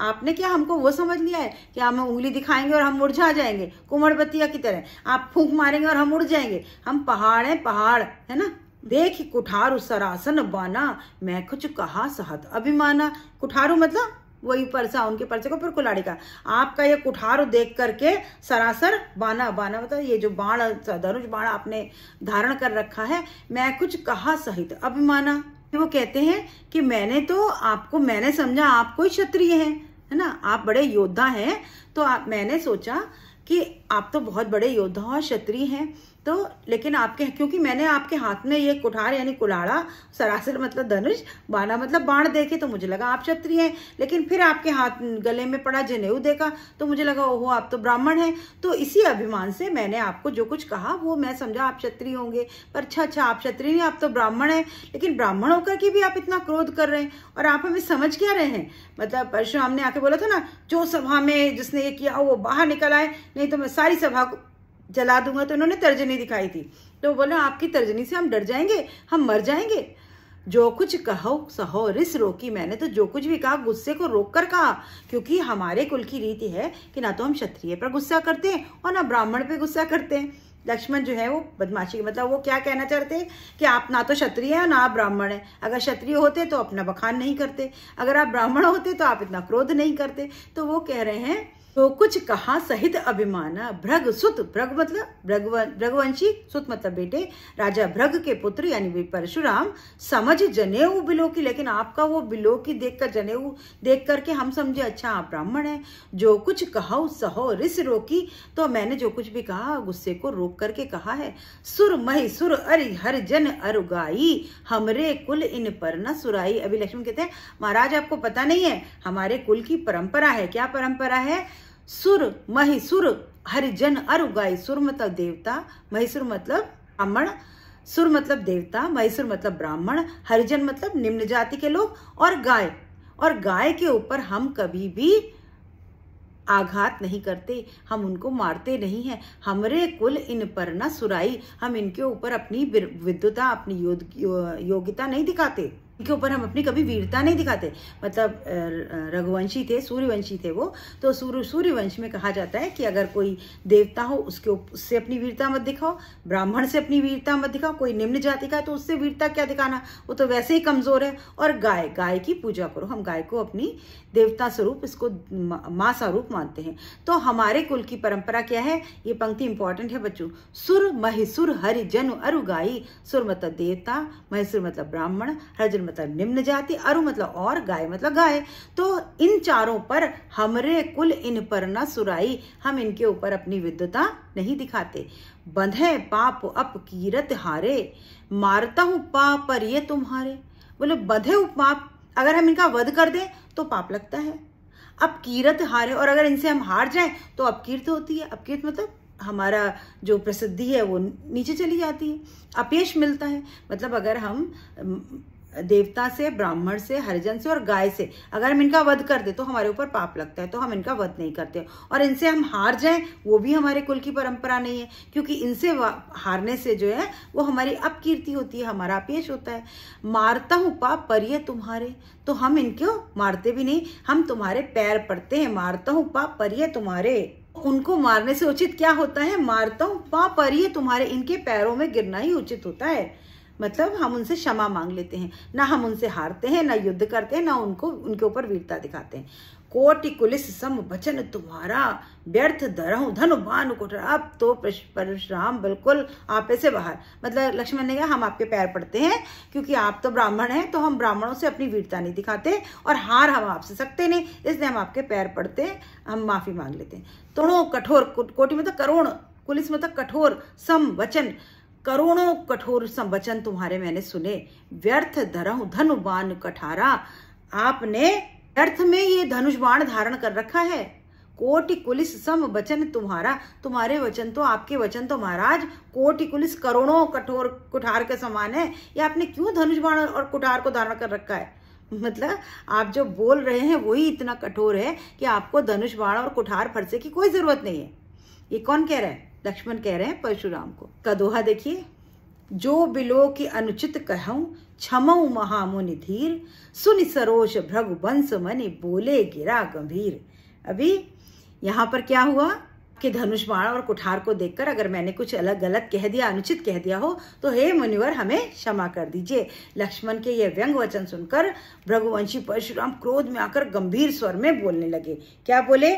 आपने क्या हमको वो समझ लिया है कि हम उंगली दिखाएंगे और हम मुरझा जाएंगे कुमड़ बतिया की तरह आप फूक मारेंगे और हम उड़ जाएंगे हम पहाड़ हैं पहाड़ है ना देख कुठारू सरासन बाना मैं कुछ कहा सहत अभिमाना कुठारू मतलब वही परसा उनके पर्चे को फिर कुलाड़ी का आपका ये कुठार देख करके सरासर बाना बाना मतलब ये जो बाण धनुष बाण आपने धारण कर रखा है मैं कुछ कहा सहित अभिमाना वो कहते हैं कि मैंने तो आपको मैंने समझा आप कोई क्षत्रिय है है ना आप बड़े योद्धा हैं तो आप मैंने सोचा कि आप तो बहुत बड़े योद्धा और क्षत्रिय हैं तो लेकिन आपके क्योंकि मैंने आपके हाथ में ये कुठार यानी कुलाड़ा सरासर मतलब धनुष बाणा मतलब बाण देखे तो मुझे लगा आप क्षत्रिय हैं लेकिन फिर आपके हाथ गले में पड़ा जनेऊ देखा तो मुझे लगा ओहो आप तो ब्राह्मण हैं तो इसी अभिमान से मैंने आपको जो कुछ कहा वो मैं समझा आप क्षत्रिय होंगे पर अच्छा अच्छा आप क्षत्रिय नहीं आप तो ब्राह्मण हैं लेकिन ब्राह्मण होकर के भी आप इतना क्रोध कर रहे हैं और आप हमें समझ क्या रहे हैं मतलब परशुराम ने आके बोला था ना जो सभा में जिसने ये किया वो बाहर निकल आए नहीं तो मैं सारी सभा को जला दूंगा तो इन्होंने तर्जनी दिखाई थी तो बोला आपकी तर्जनी से हम डर जाएंगे हम मर जाएंगे जो कुछ कहो सहो रिस रोकी मैंने तो जो कुछ भी कहा गुस्से को रोक कर कहा क्योंकि हमारे कुल की रीति है कि ना तो हम क्षत्रिय पर गुस्सा करते हैं और ना ब्राह्मण पे गुस्सा करते हैं लक्ष्मण जो है वो बदमाशी मतलब वो क्या कहना चाहते हैं कि आप ना तो क्षत्रिय हैं ना आप ब्राह्मण हैं अगर क्षत्रिय होते तो अपना बखान नहीं करते अगर आप ब्राह्मण होते तो आप इतना क्रोध नहीं करते तो वो कह रहे हैं तो कुछ कहा सहित अभिमान भ्रग सुत भ्रग मतलब भ्रगवंशी सुत मतलब बेटे राजा भ्रग के पुत्र यानी परशुराम समझ जनेऊ बिलो की लेकिन आपका वो बिलो की देख कर जनेऊ देख करके हम समझे अच्छा आप ब्राह्मण है जो कुछ कहा सहो रिस रोकी तो मैंने जो कुछ भी कहा गुस्से को रोक करके कहा है सुर मही सुर अरि हर जन अरुगाई हमरे कुल इन पर न सुराई अभी लक्ष्मण कहते हैं महाराज आपको पता नहीं है हमारे कुल की परंपरा है क्या परंपरा है सुर महिसुर हरिजन अरु गाय सुर मतलब देवता महिसुर मतलब ब्राह्मण सुर मतलब देवता महिसुर मतलब ब्राह्मण हरिजन मतलब निम्न जाति के लोग और गाय और गाय के ऊपर हम कभी भी आघात नहीं करते हम उनको मारते नहीं हैं हमरे कुल इन पर न सुराई हम इनके ऊपर अपनी विद्युता अपनी योग्यता नहीं दिखाते के ऊपर हम अपनी कभी वीरता नहीं दिखाते मतलब रघुवंशी थे सूर्यवंशी थे वो तो सूर्य सूर्यवंश में कहा जाता है कि अगर कोई देवता हो उसके उससे अपनी वीरता मत दिखाओ ब्राह्मण से अपनी वीरता मत दिखाओ कोई निम्न जाति का तो उससे वीरता क्या दिखाना वो तो वैसे ही कमज़ोर है और गाय गाय की पूजा करो हम गाय को अपनी देवता स्वरूप इसको माँ स्वरूप मानते हैं तो हमारे कुल की परंपरा क्या है ये पंक्ति इंपॉर्टेंट है बच्चों सुर महिसुर अरु गायी सुर मतलब देवता महिसुर मतलब ब्राह्मण हरिजन मतलब निम्न जाति अरु मतलब और गाय मतलब गाय तो इन चारों पर हमरे कुल इन पर न सुराई हम इनके ऊपर अपनी विद्वता नहीं दिखाते बंधे पाप अप कीरत हारे मारता हूँ पाप पर ये तुम्हारे बोले बधे पाप अगर हम इनका वध कर दें तो पाप लगता है अब कीरत हारे और अगर इनसे हम हार जाएं तो अपकीर्त होती है अपकीर्त मतलब हमारा जो प्रसिद्धि है वो नीचे चली जाती है अपेश मिलता है मतलब अगर हम देवता से ब्राह्मण से हरिजन से और गाय से अगर हम इनका वध कर दे तो हमारे ऊपर पाप लगता है तो हम इनका वध नहीं करते और इनसे हम हार जाए वो भी हमारे कुल की परंपरा नहीं है क्योंकि इनसे हारने से जो है वो हमारी अपकीर्ति होती है हमारा अपेश होता है मारता हूं पाप परिय तुम्हारे तो हम इनको मारते भी नहीं हम तुम्हारे पैर पड़ते हैं मारता हूं पाप परिय तुम्हारे उनको मारने से उचित क्या होता है मारता हूं पाप परिय तुम्हारे इनके पैरों में गिरना ही उचित होता है मतलब हम उनसे क्षमा मांग लेते हैं ना हम उनसे हारते हैं ना युद्ध करते हैं ना उनको उनके ऊपर वीरता दिखाते हैं कोटि कुलिस सम वचन तुम्हारा व्यर्थ धरह धन भानु कुटर अब तो परशुराम बिल्कुल आप से बाहर मतलब लक्ष्मण ने कहा हम आपके पैर पड़ते हैं क्योंकि आप तो ब्राह्मण हैं तो हम ब्राह्मणों से अपनी वीरता नहीं दिखाते और हार हम आपसे सकते नहीं इसलिए हम आपके पैर पड़ते हम माफ़ी मांग लेते हैं तोड़ो कठोर कोटि मतलब करोड़ कुलिस मतलब कठोर सम वचन करोड़ों कठोर संवचन तुम्हारे मैंने सुने व्यर्थ धरहु धनुबान कठारा आपने व्यर्थ में ये धनुष बाण धारण कर रखा है कोटि कुलिस सम वचन तुम्हारा तुम्हारे वचन तो आपके वचन तो महाराज कोटि कुलिस करोड़ों कठोर कुठार के समान है ये आपने क्यों धनुष बाण और कुठार को धारण कर रखा है मतलब आप जो बोल रहे हैं वही इतना कठोर है कि आपको धनुष बाण और कुठार फरसे की कोई जरूरत नहीं है ये कौन कह रहा है लक्ष्मण कह रहे हैं परशुराम को का दोहा देखिए जो बिलो की अनुचित कहूँ क्षमऊ धीर सुन सरोज भ्रघु बंस मनि बोले गिरा गंभीर अभी यहाँ पर क्या हुआ कि धनुष बाण और कुठार को देखकर अगर मैंने कुछ अलग गलत कह दिया अनुचित कह दिया हो तो हे मुनिवर हमें क्षमा कर दीजिए लक्ष्मण के ये व्यंग वचन सुनकर भ्रघुवंशी परशुराम क्रोध में आकर गंभीर स्वर में बोलने लगे क्या बोले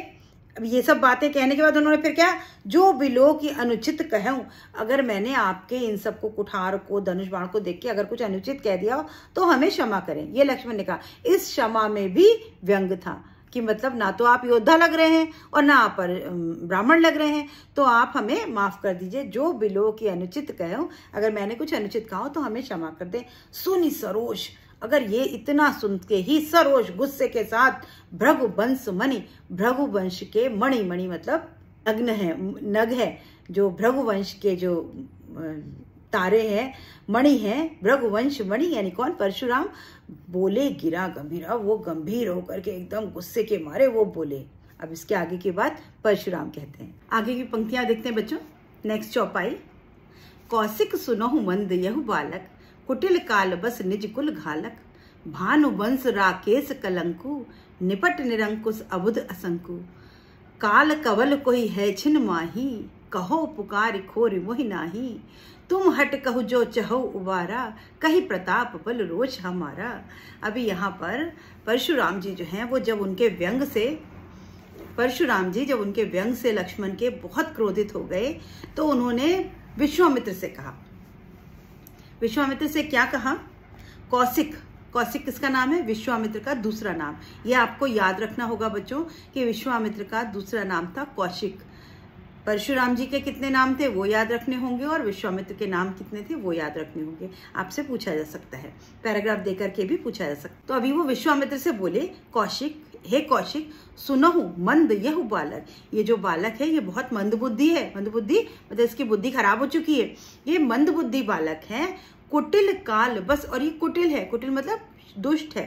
अब ये सब बातें कहने के बाद उन्होंने फिर क्या जो बिलो की अनुचित कहूँ अगर मैंने आपके इन सबको कुठार को धनुष बाण को देख के अगर कुछ अनुचित कह दिया हो तो हमें क्षमा करें ये लक्ष्मण ने कहा इस क्षमा में भी व्यंग था कि मतलब ना तो आप योद्धा लग रहे हैं और ना आप ब्राह्मण लग रहे हैं तो आप हमें माफ़ कर दीजिए जो बिलो की अनुचित कहो अगर मैंने कुछ अनुचित कहा हो तो हमें क्षमा कर दे सुनी सरोश अगर ये इतना सुन के ही सरोज गुस्से के साथ भ्रघु वंश मणि भ्रघुवंश के मणि मणि मतलब नग्न है नग है जो भ्रघुवंश के जो तारे हैं मणि है भ्रघुवंश मणि यानी कौन परशुराम बोले गिरा गंभीरा वो गंभीर होकर के एकदम गुस्से के मारे वो बोले अब इसके आगे की बात परशुराम कहते हैं आगे की पंक्तियां देखते हैं बच्चों नेक्स्ट चौपाई कौशिक सुनो मंद यह बालक कुटिल काल बस निज कुल घालक भानु वंश राकेश कलंकु निपट निरंकुश अबुध असंकु काल कवल कोई है छिन माही कहो पुकार खोर मोहि नाही तुम हट कहु जो चहो उबारा कही प्रताप बल रोज हमारा अभी यहाँ पर परशुराम जी जो हैं वो जब उनके व्यंग से परशुराम जी जब उनके व्यंग से लक्ष्मण के बहुत क्रोधित हो गए तो उन्होंने विश्वामित्र से कहा विश्वामित्र से क्या कहा कौशिक कौशिक किसका नाम है विश्वामित्र का दूसरा नाम यह आपको याद रखना होगा बच्चों कि विश्वामित्र का दूसरा नाम था कौशिक परशुराम जी के कितने नाम थे वो याद रखने होंगे और विश्वामित्र के नाम कितने थे वो याद रखने होंगे आपसे पूछा जा सकता है पैराग्राफ देकर के भी पूछा जा सकता तो अभी वो विश्वामित्र से बोले कौशिक हे कौशिक सुनहु मंद यह बालक ये जो बालक है ये बहुत मंद बुद्धि है मंद बुद्धि मतलब इसकी बुद्धि खराब हो चुकी है ये मंद बुद्धि बालक है कुटिल काल बस और ये कुटिल है कुटिल मतलब दुष्ट है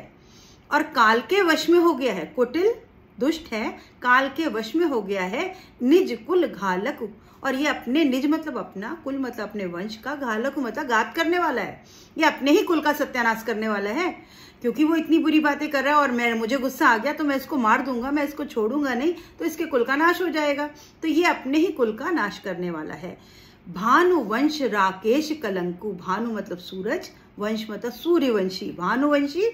और काल के वश में हो गया है कुटिल दुष्ट है काल के वश में हो गया है निज कुल घालक और ये अपने निज मतलब अपना कुल मतलब अपने वंश का घालक मतलब घात करने वाला है ये अपने ही कुल का सत्यानाश करने वाला है क्योंकि वो इतनी बुरी बातें कर रहा है और मैं मुझे गुस्सा आ गया तो मैं इसको मार दूंगा मैं इसको छोड़ूंगा नहीं तो इसके कुल का नाश हो जाएगा तो ये अपने ही कुल का नाश करने वाला है भानुवंश राकेश कलंकु भानु मतलब सूरज वंश मतलब सूर्यवंशी भानुवंशी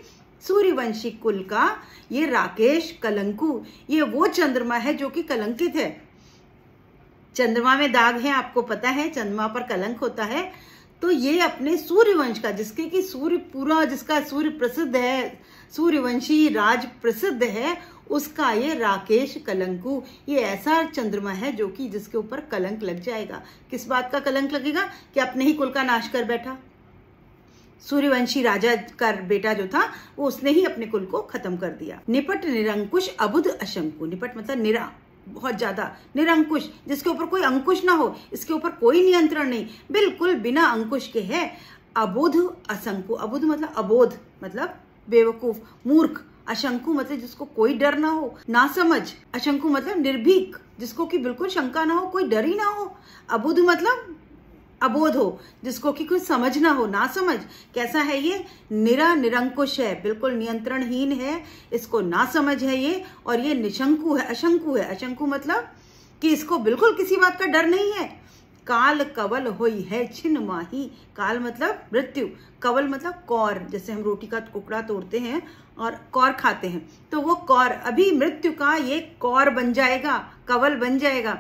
सूर्यवंशी कुल का ये राकेश कलंकु ये वो चंद्रमा है जो कि कलंकित है चंद्रमा में दाग है आपको पता है चंद्रमा पर कलंक होता है तो ये अपने सूर्यवंश का जिसके कि सूर्य पूरा जिसका सूर्य प्रसिद्ध है सूर्यवंशी राज प्रसिद्ध है उसका ये राकेश कलंकु ये ऐसा चंद्रमा है जो कि जिसके ऊपर कलंक लग जाएगा किस बात का कलंक लगेगा कि अपने ही कुल का नाश कर बैठा सूर्यवंशी राजा का बेटा जो था वो उसने ही अपने कुल को खत्म कर दिया निपट निरंकुश अबुध अशंकु निपट मतलब निरा बहुत ज्यादा निरंकुश जिसके ऊपर कोई अंकुश ना हो इसके ऊपर कोई नियंत्रण नहीं बिल्कुल बिना अंकुश के है अबोध असंकु अबुध मतलब अबोध मतलब बेवकूफ मूर्ख अशंकु मतलब जिसको कोई डर ना हो ना समझ अशंकु मतलब निर्भीक जिसको कि बिल्कुल शंका ना हो कोई डर ही ना हो अबुध मतलब अबोध हो जिसको कि कुछ समझ ना हो ना समझ कैसा है ये निरा निरंकुश है बिल्कुल नियंत्रणहीन है इसको ना समझ है ये और ये निशंकु है अशंकु है अशंकु मतलब कि इसको बिल्कुल किसी बात का डर नहीं है काल कवल होई है छिन माही काल मतलब मृत्यु कवल मतलब कौर जैसे हम रोटी का टुकड़ा तोड़ते हैं और कौर खाते हैं तो वो कौर अभी मृत्यु का ये कौर बन जाएगा कवल बन जाएगा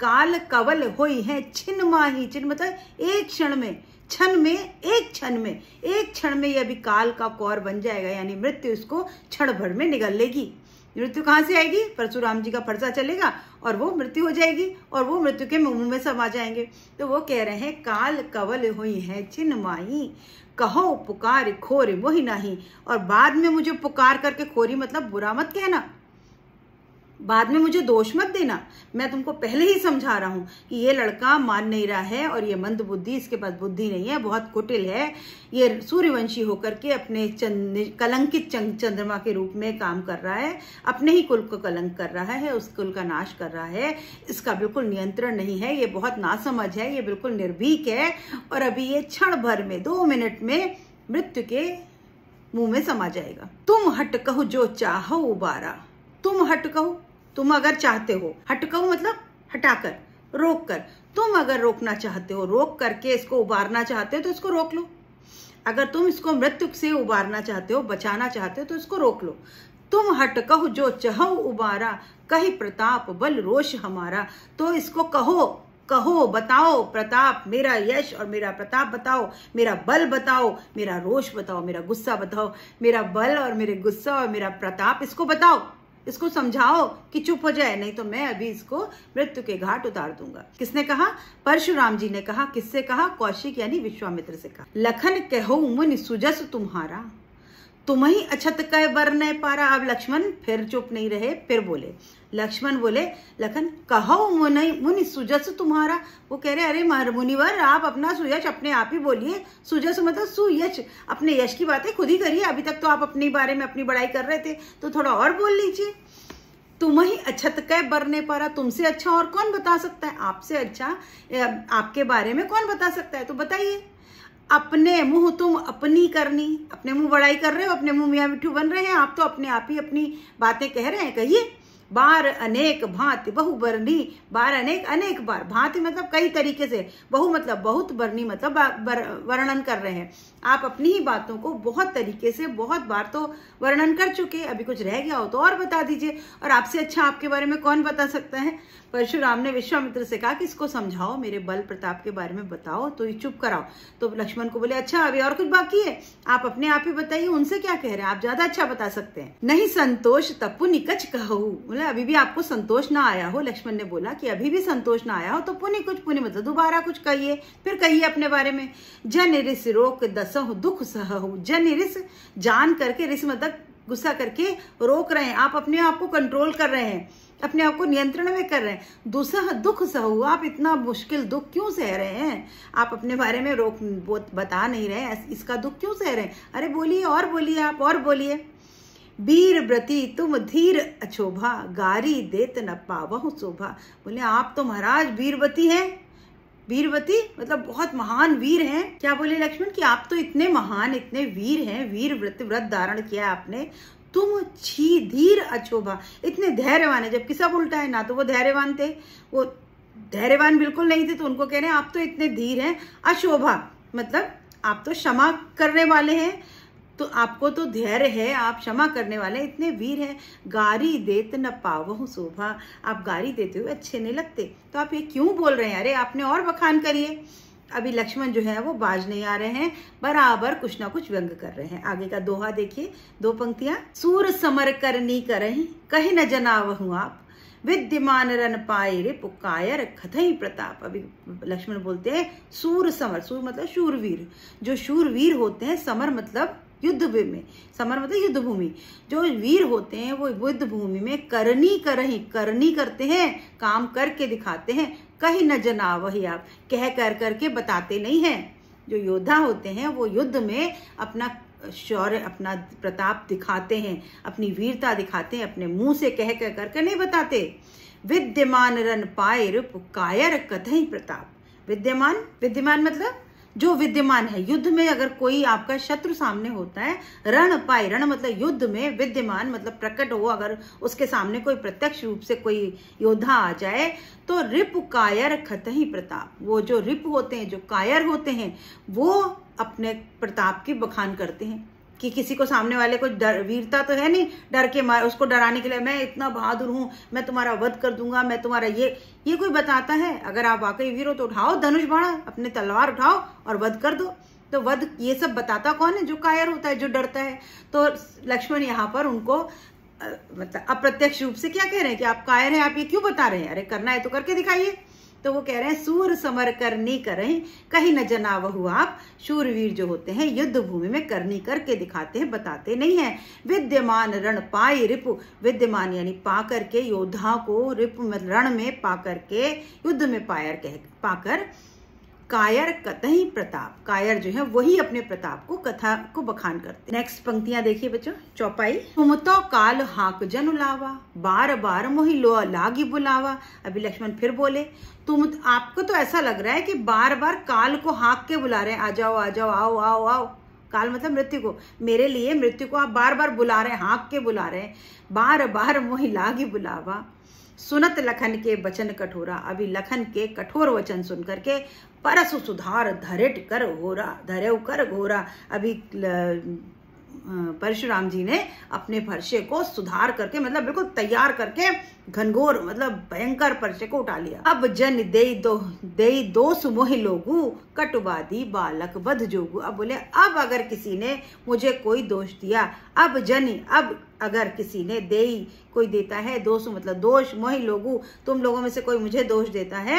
काल कवल होई है छिन माही छिन मतलब एक क्षण में क्षण में एक क्षण में एक क्षण में ये अभी काल का कौर बन जाएगा यानी मृत्यु इसको क्षण भर में निगल लेगी मृत्यु कहाँ से आएगी परशुराम जी का फर्जा चलेगा और वो मृत्यु हो जाएगी और वो मृत्यु के मुंह में समा जाएंगे तो वो कह रहे हैं काल कवल हुई है छिनमाई कहो पुकार खोर मोही नहीं और बाद में मुझे पुकार करके खोरी मतलब बुरा मत कहना बाद में मुझे दोष मत देना मैं तुमको पहले ही समझा रहा हूँ कि ये लड़का मान नहीं रहा है और ये मंद बुद्धि इसके पास बुद्धि नहीं है बहुत कुटिल है ये सूर्यवंशी होकर के अपने चंद कलंकित चंद्रमा के रूप में काम कर रहा है अपने ही कुल को कलंक कर रहा है उस कुल का नाश कर रहा है इसका बिल्कुल नियंत्रण नहीं है ये बहुत नासमझ है ये बिल्कुल निर्भीक है और अभी ये क्षण भर में दो मिनट में मृत्यु के मुंह में समा जाएगा तुम हट कहो जो चाहो उबारा तुम कहो तुम अगर चाहते हो हटकहू मतलब हटाकर रोक कर तुम अगर रोकना चाहते हो रोक करके इसको उबारना चाहते हो तो इसको रोक लो अगर तुम इसको मृत्यु से उबारना चाहते हो बचाना चाहते हो तो इसको रोक लो तुम हट कहो जो चहो उबारा कही प्रताप बल रोष हमारा तो इसको कहो कहो बताओ प्रताप मेरा यश और मेरा प्रताप बताओ मेरा बल बताओ मेरा रोष बताओ मेरा गुस्सा बताओ मेरा बल और मेरे गुस्सा और मेरा प्रताप इसको बताओ इसको समझाओ कि चुप हो जाए नहीं तो मैं अभी इसको मृत्यु के घाट उतार दूंगा किसने कहा परशुराम जी ने कहा किससे कहा कौशिक यानी विश्वामित्र से कहा लखन कहो मुन सुजस तुम्हारा ही अछत कह बर न पारा अब लक्ष्मण फिर चुप नहीं रहे फिर बोले लक्ष्मण बोले लखन कहो मुनि मुनि सुजस तुम्हारा वो कह रहे अरे महर मुनिवर आप अपना सुयश अपने आप ही बोलिए सुजस मतलब सुयश अपने यश की बातें खुद ही करिए अभी तक तो आप अपने बारे में अपनी बड़ाई कर रहे थे तो थोड़ा और बोल लीजिए तुम ही अछत कह बरने पारा तुमसे अच्छा और कौन बता सकता है आपसे अच्छा आपके बारे में कौन बता सकता है तो बताइए अपने मुंह तुम अपनी करनी अपने मुंह बड़ाई कर रहे हो अपने मुंह मियाँ मिठू बन रहे हैं आप तो अपने आप ही अपनी बातें कह रहे हैं कहिए बार अनेक भांति बहु बरनी बार अनेक अनेक बार भांति मतलब कई तरीके से बहु मतलब बहुत बरनी मतलब वर्णन कर रहे हैं आप अपनी ही बातों को बहुत तरीके से बहुत बार तो वर्णन कर चुके अभी कुछ रह गया हो तो और बता दीजिए और आपसे अच्छा आपके बारे में कौन बता सकता है परशुराम ने विश्वामित्र से कहा कि इसको समझाओ मेरे बल प्रताप के बारे में बताओ तो ये चुप कराओ तो लक्ष्मण को बोले अच्छा अभी और कुछ बाकी है आप अपने आप ही बताइए उनसे क्या कह रहे हैं आप ज्यादा अच्छा बता सकते हैं नहीं संतोष तपु निकच कहू बोले अभी भी आपको संतोष ना आया हो लक्ष्मण ने बोला कि अभी भी संतोष ना आया हो तो पुण्य कुछ पुण्य मतलब दोबारा कुछ कहिए फिर कहिए अपने बारे में जन रोक दस असह दुख सह हो जन रिस जान करके रिस मतलब गुस्सा करके रोक रहे हैं आप अपने आप को कंट्रोल कर रहे हैं अपने आप को नियंत्रण में कर रहे हैं दुसह दुख सहु आप इतना मुश्किल दुख क्यों सह रहे हैं आप अपने बारे में रोक बता नहीं रहे इसका दुख क्यों सह रहे हैं अरे बोलिए और बोलिए आप और बोलिए वीर व्रति तुम धीर अछोभा गारी देत न पावह शोभा बोले आप तो महाराज वीरवती हैं वीरवती मतलब बहुत महान वीर हैं क्या बोले लक्ष्मण कि आप तो इतने महान इतने वीर हैं वीर व्रत व्रत धारण किया आपने तुम छी धीर अछोभा इतने धैर्यवान है जबकि सब उल्टा है ना तो वो धैर्यवान थे वो धैर्यवान बिल्कुल नहीं थे तो उनको कह रहे हैं आप तो इतने धीर हैं अशोभा मतलब आप तो क्षमा करने वाले हैं तो आपको तो धैर्य है आप क्षमा करने वाले इतने वीर हैं गारी देत न पावहु शोभा आप गारी देते हुए अच्छे नहीं लगते तो आप ये क्यों बोल रहे हैं अरे आपने और बखान करिए अभी लक्ष्मण जो है वो बाज नहीं आ रहे हैं बराबर कुछ ना कुछ व्यंग कर रहे हैं आगे का दोहा देखिए दो पंक्तियां सूर समर कर नी कहीं न जनावहू आप विद्यमान रन पाए रे पुकायर ही प्रताप अभी लक्ष्मण बोलते हैं सूर समर सूर मतलब शूरवीर जो शूरवीर होते हैं समर मतलब युद्ध भूमि समर मतलब युद्ध भूमि जो वीर होते हैं वो युद्ध भूमि में करनी ही करनी करते हैं काम करके दिखाते हैं कहीं न जना वही आप कह कर करके बताते नहीं हैं जो योद्धा होते हैं वो युद्ध में अपना शौर्य अपना प्रताप दिखाते हैं अपनी वीरता दिखाते हैं अपने मुंह से कह कह करके नहीं बताते विद्यमान रन पायर कायर कथ प्रताप विद्यमान विद्यमान मतलब जो विद्यमान है युद्ध में अगर कोई आपका शत्रु सामने होता है रण पाई रण मतलब युद्ध में विद्यमान मतलब प्रकट हो अगर उसके सामने कोई प्रत्यक्ष रूप से कोई योद्धा आ जाए तो रिप कायर खत ही प्रताप वो जो रिप होते हैं जो कायर होते हैं वो अपने प्रताप की बखान करते हैं कि किसी को सामने वाले को डर वीरता तो है नहीं डर के मार उसको डराने के लिए मैं इतना बहादुर हूं मैं तुम्हारा वध कर दूंगा मैं तुम्हारा ये ये कोई बताता है अगर आप वाकई वीर हो तो उठाओ धनुष बाणा अपने तलवार उठाओ और वध कर दो तो वध ये सब बताता कौन है जो कायर होता है जो डरता है तो लक्ष्मण यहाँ पर उनको मतलब अप्रत्यक्ष रूप से क्या कह रहे हैं कि आप कायर हैं आप ये क्यों बता रहे हैं अरे करना है तो करके दिखाइए तो वो कह रहे हैं सूर समर करनी करें कहीं न जना वह आप शूरवीर जो होते हैं युद्ध भूमि में करनी करके दिखाते हैं बताते नहीं है विद्यमान रण पाई रिपु विद्यमान यानी पा करके योद्धा को रिप रण में पा करके युद्ध में पायर कह पाकर कायर कतही प्रताप कायर जो है वही अपने प्रताप को कथा को बखान करते नेक्स्ट पंक्तियां देखिए बच्चों चौपाई तुम तो काल हाक जन उलावा बार बार मोहि लो लागी बुलावा अभी लक्ष्मण फिर बोले तुम तो, आपको तो ऐसा लग रहा है कि बार बार काल को हाक के बुला रहे हैं आ जाओ आ जाओ आओ आओ आओ काल मतलब मृत्यु को मेरे लिए मृत्यु को आप बार बार बुला रहे हैं हाँक के बुला रहे हैं बार बार मोहि लागी बुलावा सुनत लखन के वचन कठोरा अभी लखन के कठोर वचन सुन करके परस सुधार धरेट कर घोरा धरे कर घोरा अभी परशुराम जी ने अपने फर्शे को सुधार करके मतलब बिल्कुल तैयार करके घनघोर मतलब भयंकर फरसे को उठा लिया अब जन दे दो दे दो सुमोह लोगू कटवादी बालक बध जोगू अब बोले अब अगर किसी ने मुझे कोई दोष दिया अब जन अब अगर किसी ने दे कोई देता है दोष मतलब दोष मोहि लोगू तुम लोगों में से कोई मुझे दोष देता है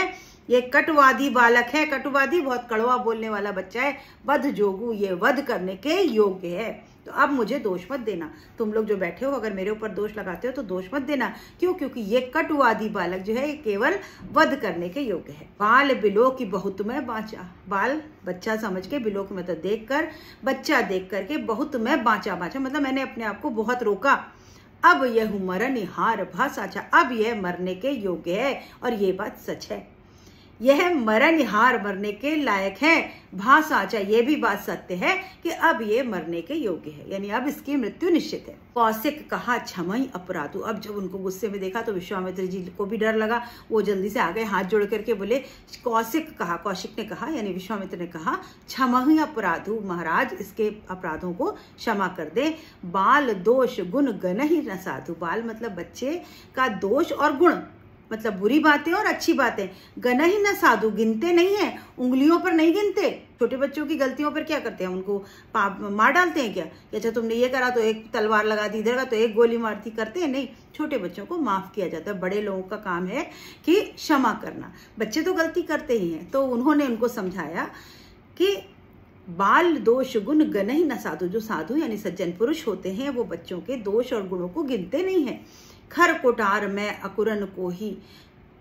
ये कटवादी बालक है कटवादी बहुत कड़वा बोलने वाला बच्चा है वध जोगु ये वध करने के योग्य है तो अब मुझे दोष मत देना तुम लोग जो बैठे हो अगर मेरे ऊपर दोष लगाते हो तो दोष मत देना क्यों क्योंकि ये कटुवादी बालक जो है ये केवल वध करने के योग्य है बाल बिलो की बहुत में बाँचा बाल बच्चा समझ के बिलोक मतलब देख कर बच्चा देख करके बहुत मैं बाँचा बाँचा मतलब मैंने अपने आप को बहुत रोका अब यह मरण हार भा अच्छा, अब यह मरने के योग्य है और ये बात सच है यह हार मरने के लायक है भाषा चाहे अच्छा, ये भी बात सत्य है कि अब ये मरने के योग्य है यानी अब इसकी मृत्यु निश्चित है कौशिक कहा क्षमई अपराधु अब जब उनको गुस्से में देखा तो विश्वामित्र जी को भी डर लगा वो जल्दी से आ गए हाथ जोड़ करके बोले कौशिक कहा कौशिक ने कहा यानी विश्वामित्र ने कहा क्षमई अपराधु महाराज इसके अपराधों को क्षमा कर दे बाल दोष गुण गण ही न साधु बाल मतलब बच्चे का दोष और गुण मतलब बुरी बातें और अच्छी बातें गना ही ना साधु गिनते नहीं है उंगलियों पर नहीं गिनते छोटे बच्चों की गलतियों पर क्या करते हैं उनको पाप मार डालते हैं क्या अच्छा तुमने ये करा तो एक तलवार लगा दी इधर का तो एक गोली मार दी करते हैं नहीं छोटे बच्चों को माफ किया जाता है बड़े लोगों का काम है कि क्षमा करना बच्चे तो गलती करते ही हैं तो उन्होंने उनको समझाया कि बाल दोष गुण गन ही न साधु जो साधु यानी सज्जन पुरुष होते हैं वो बच्चों के दोष और गुणों को गिनते नहीं है खर कुठार मैं अकुरन को ही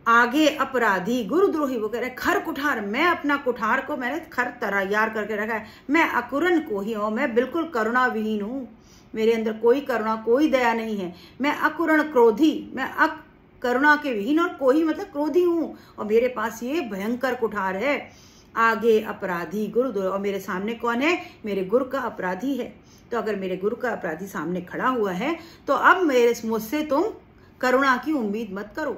आगे अपराधी गुरुद्रोही वो कह रहे खर कुठार मैं अपना कुठार को मैंने खर तरह यार करके रखा है मैं अकुरन को ही हूँ मैं बिल्कुल करुणा विहीन हूँ मेरे अंदर कोई करुणा कोई दया नहीं है मैं अकुरन क्रोधी मैं अक करुणा के विहीन और कोई मतलब क्रोधी हूँ और मेरे पास ये भयंकर कुठार है आगे अपराधी गुरुद्रोही और मेरे सामने कौन है मेरे गुरु का अपराधी है तो अगर मेरे गुरु का अपराधी सामने खड़ा हुआ है तो अब मेरे मुझसे तुम करुणा की उम्मीद मत करो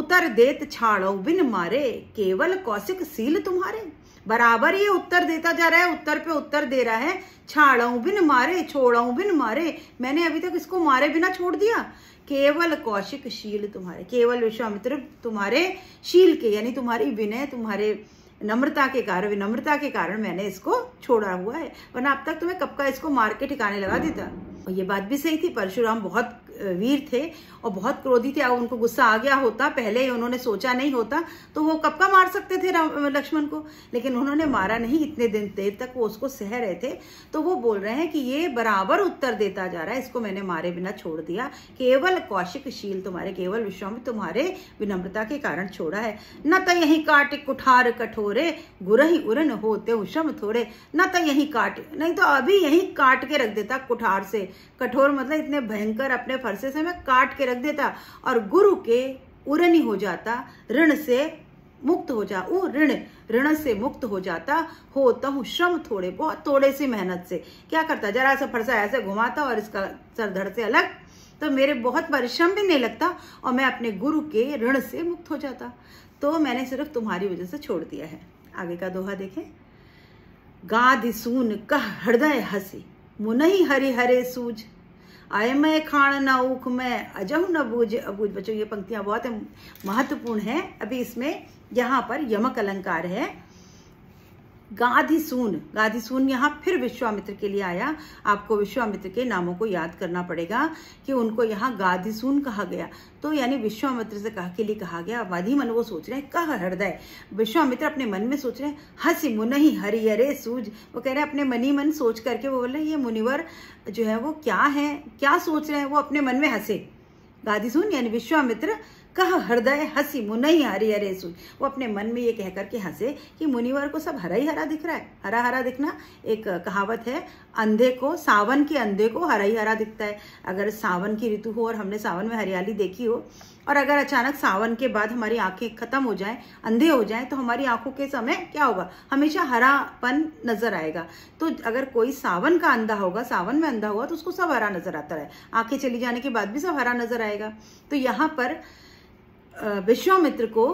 उत्तर देत छाड़ो बिन मारे केवल कौशिक सील तुम्हारे बराबर ये उत्तर देता जा रहा है उत्तर पे उत्तर दे रहा है छाड़ाऊं बिन मारे छोड़ाऊं बिन मारे मैंने अभी तक इसको मारे बिना छोड़ दिया केवल कौशिक शील तुम्हारे केवल विश्वामित्र तुम्हारे शील के यानी तुम्हारी विनय तुम्हारे नम्रता के कारण विनम्रता के कारण मैंने इसको छोड़ा हुआ है वरना अब तक तो मैं कब का इसको मार के ठिकाने लगा देता ये बात भी सही थी परशुराम बहुत वीर थे और बहुत क्रोधी थे और उनको गुस्सा आ गया होता पहले ही उन्होंने सोचा नहीं होता तो वो कब का मार सकते थे लक्ष्मण को लेकिन उन्होंने मारा नहीं इतने दिन देर तक वो उसको सह रहे थे तो वो बोल रहे हैं कि ये बराबर उत्तर देता जा रहा है इसको मैंने मारे बिना छोड़ दिया केवल कौशिक शील तुम्हारे केवल विश्वामित्र तुम्हारे विनम्रता के कारण छोड़ा है न तो यही काट कुठार कठोरे गुरही उरन होते उषम थोड़े न तो यही काट नहीं तो अभी यही काट के रख देता कुठार से कठोर मतलब इतने भयंकर अपने फरसे से मैं काट के रख देता और गुरु के उरनी हो जाता ऋण से मुक्त हो जा ऊ ऋण ऋण से मुक्त हो जाता होता हूँ श्रम थोड़े बहुत थोड़े से मेहनत से क्या करता जरा सा फरसा ऐसे घुमाता और इसका सर धड़ से अलग तो मेरे बहुत परिश्रम भी नहीं लगता और मैं अपने गुरु के ऋण से मुक्त हो जाता तो मैंने सिर्फ तुम्हारी वजह से छोड़ दिया है आगे का दोहा देखें गादिसून कह हृदय हसी मुनही हरि हरे सूझ आय मैं खाण न ऊख मैं अजह न बूझ अबूझ बच्चों ये पंक्तियां बहुत महत्वपूर्ण है अभी इसमें यहाँ पर यमक अलंकार है गाधिसून गाधिसून यहाँ फिर विश्वामित्र के लिए आया आपको विश्वामित्र के नामों को याद करना पड़ेगा कि उनको यहाँ गाधिसून कहा गया तो यानी विश्वामित्र से कहा के लिए कहा गया वाधि मन वो सोच रहे हैं कह हृदय विश्वामित्र अपने मन में सोच रहे हैं हंसी हरि अरे सूझ वो कह रहे हैं अपने मन ही मन सोच करके वो बोल रहे ये मुनिवर जो है वो क्या है क्या सोच रहे हैं वो अपने मन में हंसे गाधिसून यानी विश्वामित्र कह हृदय हंसी मुनई हरी हरे सुन वो अपने मन में ये कह के हंसे कि मुनिवर को सब हरा ही हरा दिख रहा है हरा हरा दिखना एक कहावत है अंधे को सावन के अंधे को हरा ही हरा दिखता है अगर सावन की ऋतु हो और हमने सावन में हरियाली देखी हो और अगर अचानक सावन के बाद हमारी आंखें खत्म हो जाएं अंधे हो जाएं तो हमारी आंखों के समय क्या होगा हमेशा हरापन नजर आएगा तो अगर कोई सावन का अंधा होगा सावन में अंधा होगा तो उसको सब हरा नजर आता है आंखें चली जाने के बाद भी सब हरा नजर आएगा तो यहाँ पर विश्वामित्र को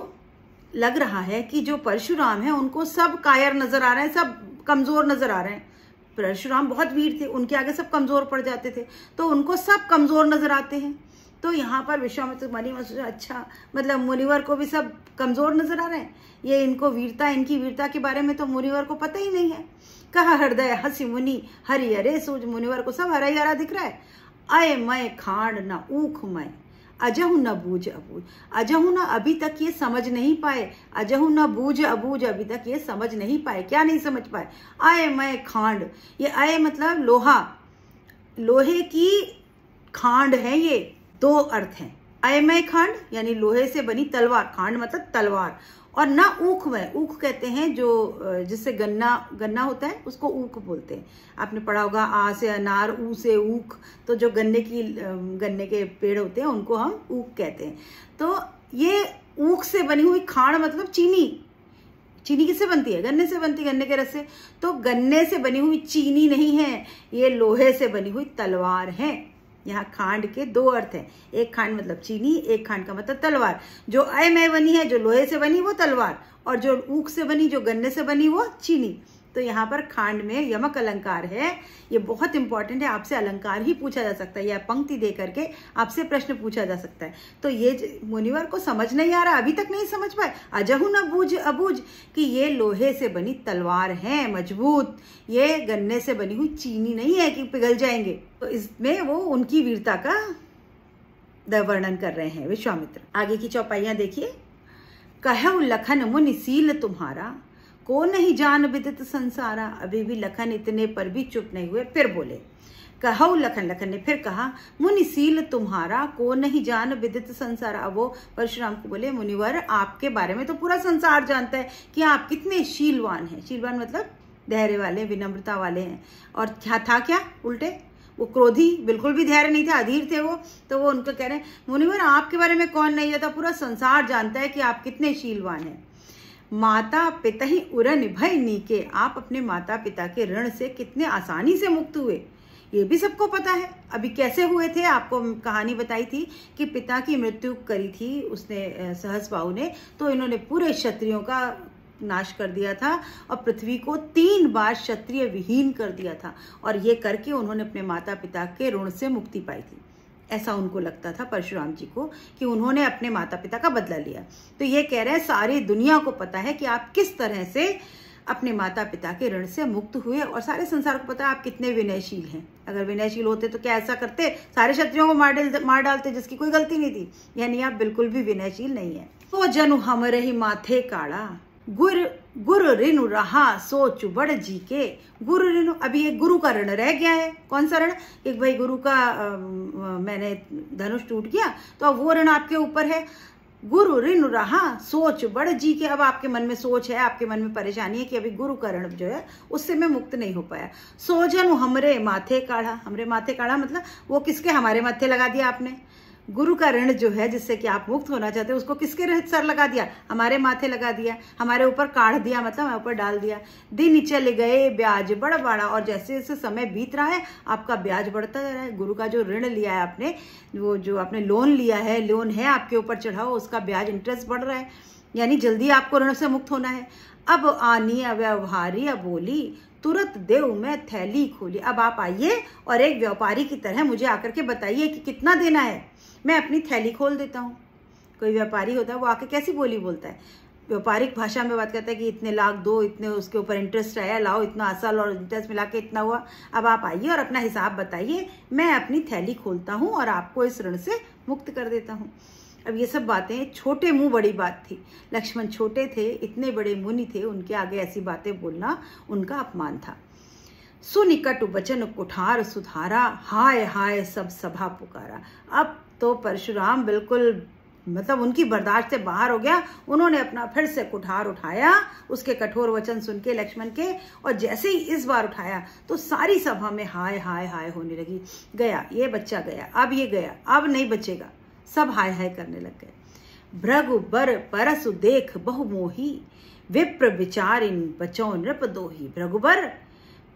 लग रहा है कि जो परशुराम है उनको सब कायर नजर आ रहे हैं सब कमजोर नजर आ रहे हैं परशुराम बहुत वीर थे उनके आगे सब कमजोर पड़ जाते थे तो उनको सब कमजोर नजर आते हैं तो यहाँ पर विश्वामित्र मुनि सोचा अच्छा मतलब मुनिवर को भी सब कमजोर नजर आ रहे हैं ये इनको वीरता इनकी वीरता के बारे में तो मुनिवर को पता ही नहीं है कहा हृदय हसी मुनि हरि अरे सूझ मुनिवर को सब हरा ही हरा दिख रहा है अय मय खांड ना ऊख मैं अजहू न बूझ अबूझ अजहू न अभी तक ये समझ नहीं पाए अजहू न बूझ अबूझ अभी तक ये समझ नहीं पाए क्या नहीं समझ पाए आय मय खांड ये अय मतलब लोहा लोहे की खांड है ये दो अर्थ हैं अयमय खांड यानी लोहे से बनी तलवार खांड मतलब तलवार और ना ऊख में ऊख कहते हैं जो जिससे गन्ना गन्ना होता है उसको ऊख बोलते हैं आपने पढ़ा होगा आ से अनार ऊ से ऊख तो जो गन्ने की गन्ने के पेड़ होते हैं उनको हम ऊख कहते हैं तो ये ऊख से बनी हुई खाण मतलब चीनी चीनी किससे बनती है गन्ने से बनती है गन्ने के रस से तो गन्ने से बनी हुई चीनी नहीं है ये लोहे से बनी हुई तलवार है यहाँ खांड के दो अर्थ हैं एक खांड मतलब चीनी एक खांड का मतलब तलवार जो अय बनी है जो लोहे से बनी वो तलवार और जो ऊख से बनी जो गन्ने से बनी वो चीनी तो यहाँ पर खांड में यमक अलंकार है ये बहुत इंपॉर्टेंट है आपसे अलंकार ही पूछा जा सकता है या पंक्ति दे करके आपसे प्रश्न पूछा जा सकता है तो ये मुनिवर को समझ नहीं आ रहा अभी तक नहीं समझ पाए अजहू न बूझ अबूझ कि ये लोहे से बनी तलवार है मजबूत ये गन्ने से बनी हुई चीनी नहीं है कि पिघल जाएंगे तो इसमें वो उनकी वीरता का वर्णन कर रहे हैं विश्वामित्र आगे की चौपाइया देखिए कह लखन मुनिसील तुम्हारा को नहीं जान विदित संसारा अभी भी लखन इतने पर भी चुप नहीं हुए फिर बोले कहो लखन लखन ने फिर कहा मुनिशील तुम्हारा को नहीं जान विदित संसार अब वो परशुराम को बोले मुनिवर आपके बारे में तो पूरा संसार जानता है कि आप कितने शीलवान हैं शीलवान मतलब धैर्य वाले विनम्रता वाले हैं और क्या था क्या उल्टे वो क्रोधी बिल्कुल भी धैर्य नहीं था अधीर थे वो तो वो उनको कह रहे हैं मुनिवर आपके बारे में कौन नहीं जाता तो पूरा संसार जानता है कि आप कितने शीलवान हैं माता पिता ही उरन भय नीके आप अपने माता पिता के ऋण से कितने आसानी से मुक्त हुए ये भी सबको पता है अभी कैसे हुए थे आपको कहानी बताई थी कि पिता की मृत्यु करी थी उसने बाहू ने तो इन्होंने पूरे क्षत्रियों का नाश कर दिया था और पृथ्वी को तीन बार क्षत्रिय विहीन कर दिया था और ये करके उन्होंने अपने माता पिता के ऋण से मुक्ति पाई थी ऐसा उनको लगता था परशुराम जी को कि उन्होंने अपने माता पिता का बदला लिया तो ये कह रहे हैं सारी दुनिया को पता है कि आप किस तरह से अपने माता पिता के ऋण से मुक्त हुए और सारे संसार को पता है आप कितने विनयशील हैं अगर विनयशील होते तो क्या ऐसा करते सारे क्षत्रियों को मार मार डालते जिसकी कोई गलती नहीं थी यानी आप बिल्कुल भी विनयशील नहीं है वो जनु हमरे ही माथे काड़ा गुर गुरु ऋणु रहा सोच बड़ जी के गुरु ऋणु अभी एक गुरु का ऋण रह गया है कौन सा ऋण एक भाई गुरु का आ, मैंने धनुष टूट गया तो अब वो ऋण आपके ऊपर है गुरु ऋण रहा सोच बड़ जी के अब आपके मन में सोच है आपके मन में परेशानी है कि अभी गुरु का ऋण जो है उससे मैं मुक्त नहीं हो पाया सोजन हमरे माथे काढ़ा हमरे माथे काढ़ा मतलब वो किसके हमारे माथे लगा दिया आपने गुरु का ऋण जो है जिससे कि आप मुक्त होना चाहते हो उसको किसके रहित सर लगा दिया हमारे माथे लगा दिया हमारे ऊपर काढ़ दिया मतलब हमारे ऊपर डाल दिया दिन चले गए ब्याज बढ़ बड़ा और जैसे जैसे समय बीत रहा है आपका ब्याज बढ़ता जा रहा है गुरु का जो ऋण लिया है आपने वो जो आपने लोन लिया है लोन है आपके ऊपर चढ़ाओ उसका ब्याज इंटरेस्ट बढ़ रहा है यानी जल्दी आपको ऋण से मुक्त होना है अब आनी अव्यवहारी बोली तुरंत देव में थैली खोली अब आप आइए और एक व्यापारी की तरह मुझे आकर के बताइए कि कितना देना है मैं अपनी थैली खोल देता हूँ कोई व्यापारी होता है वो आके कैसी बोली बोलता है व्यापारिक भाषा में बात करता है कि इतने लाख दो इतने उसके ऊपर इंटरेस्ट आया लाओ इतना असल और इंटरेस्ट मिला के इतना हुआ अब आप आइए और अपना हिसाब बताइए मैं अपनी थैली खोलता हूँ और आपको इस ऋण से मुक्त कर देता हूँ अब ये सब बातें छोटे मुंह बड़ी बात थी लक्ष्मण छोटे थे इतने बड़े मुनि थे उनके आगे ऐसी बातें बोलना उनका अपमान था सुनिकट वचन कुठार सुधारा हाय हाय सब सभा पुकारा अब तो परशुराम बिल्कुल मतलब उनकी बर्दाश्त से बाहर हो गया उन्होंने अपना फिर से कुठार उठाया उसके कठोर वचन सुन के लक्ष्मण के और जैसे ही इस बार उठाया तो सारी सभा में हाय हाय हाय होने लगी गया ये बच्चा गया अब ये गया अब नहीं बचेगा सब हाय हाय करने लग गए भ्रगु बर परसु देख बहुमोही विप्र विचार इन बचो नृप दोही भ्रगुबर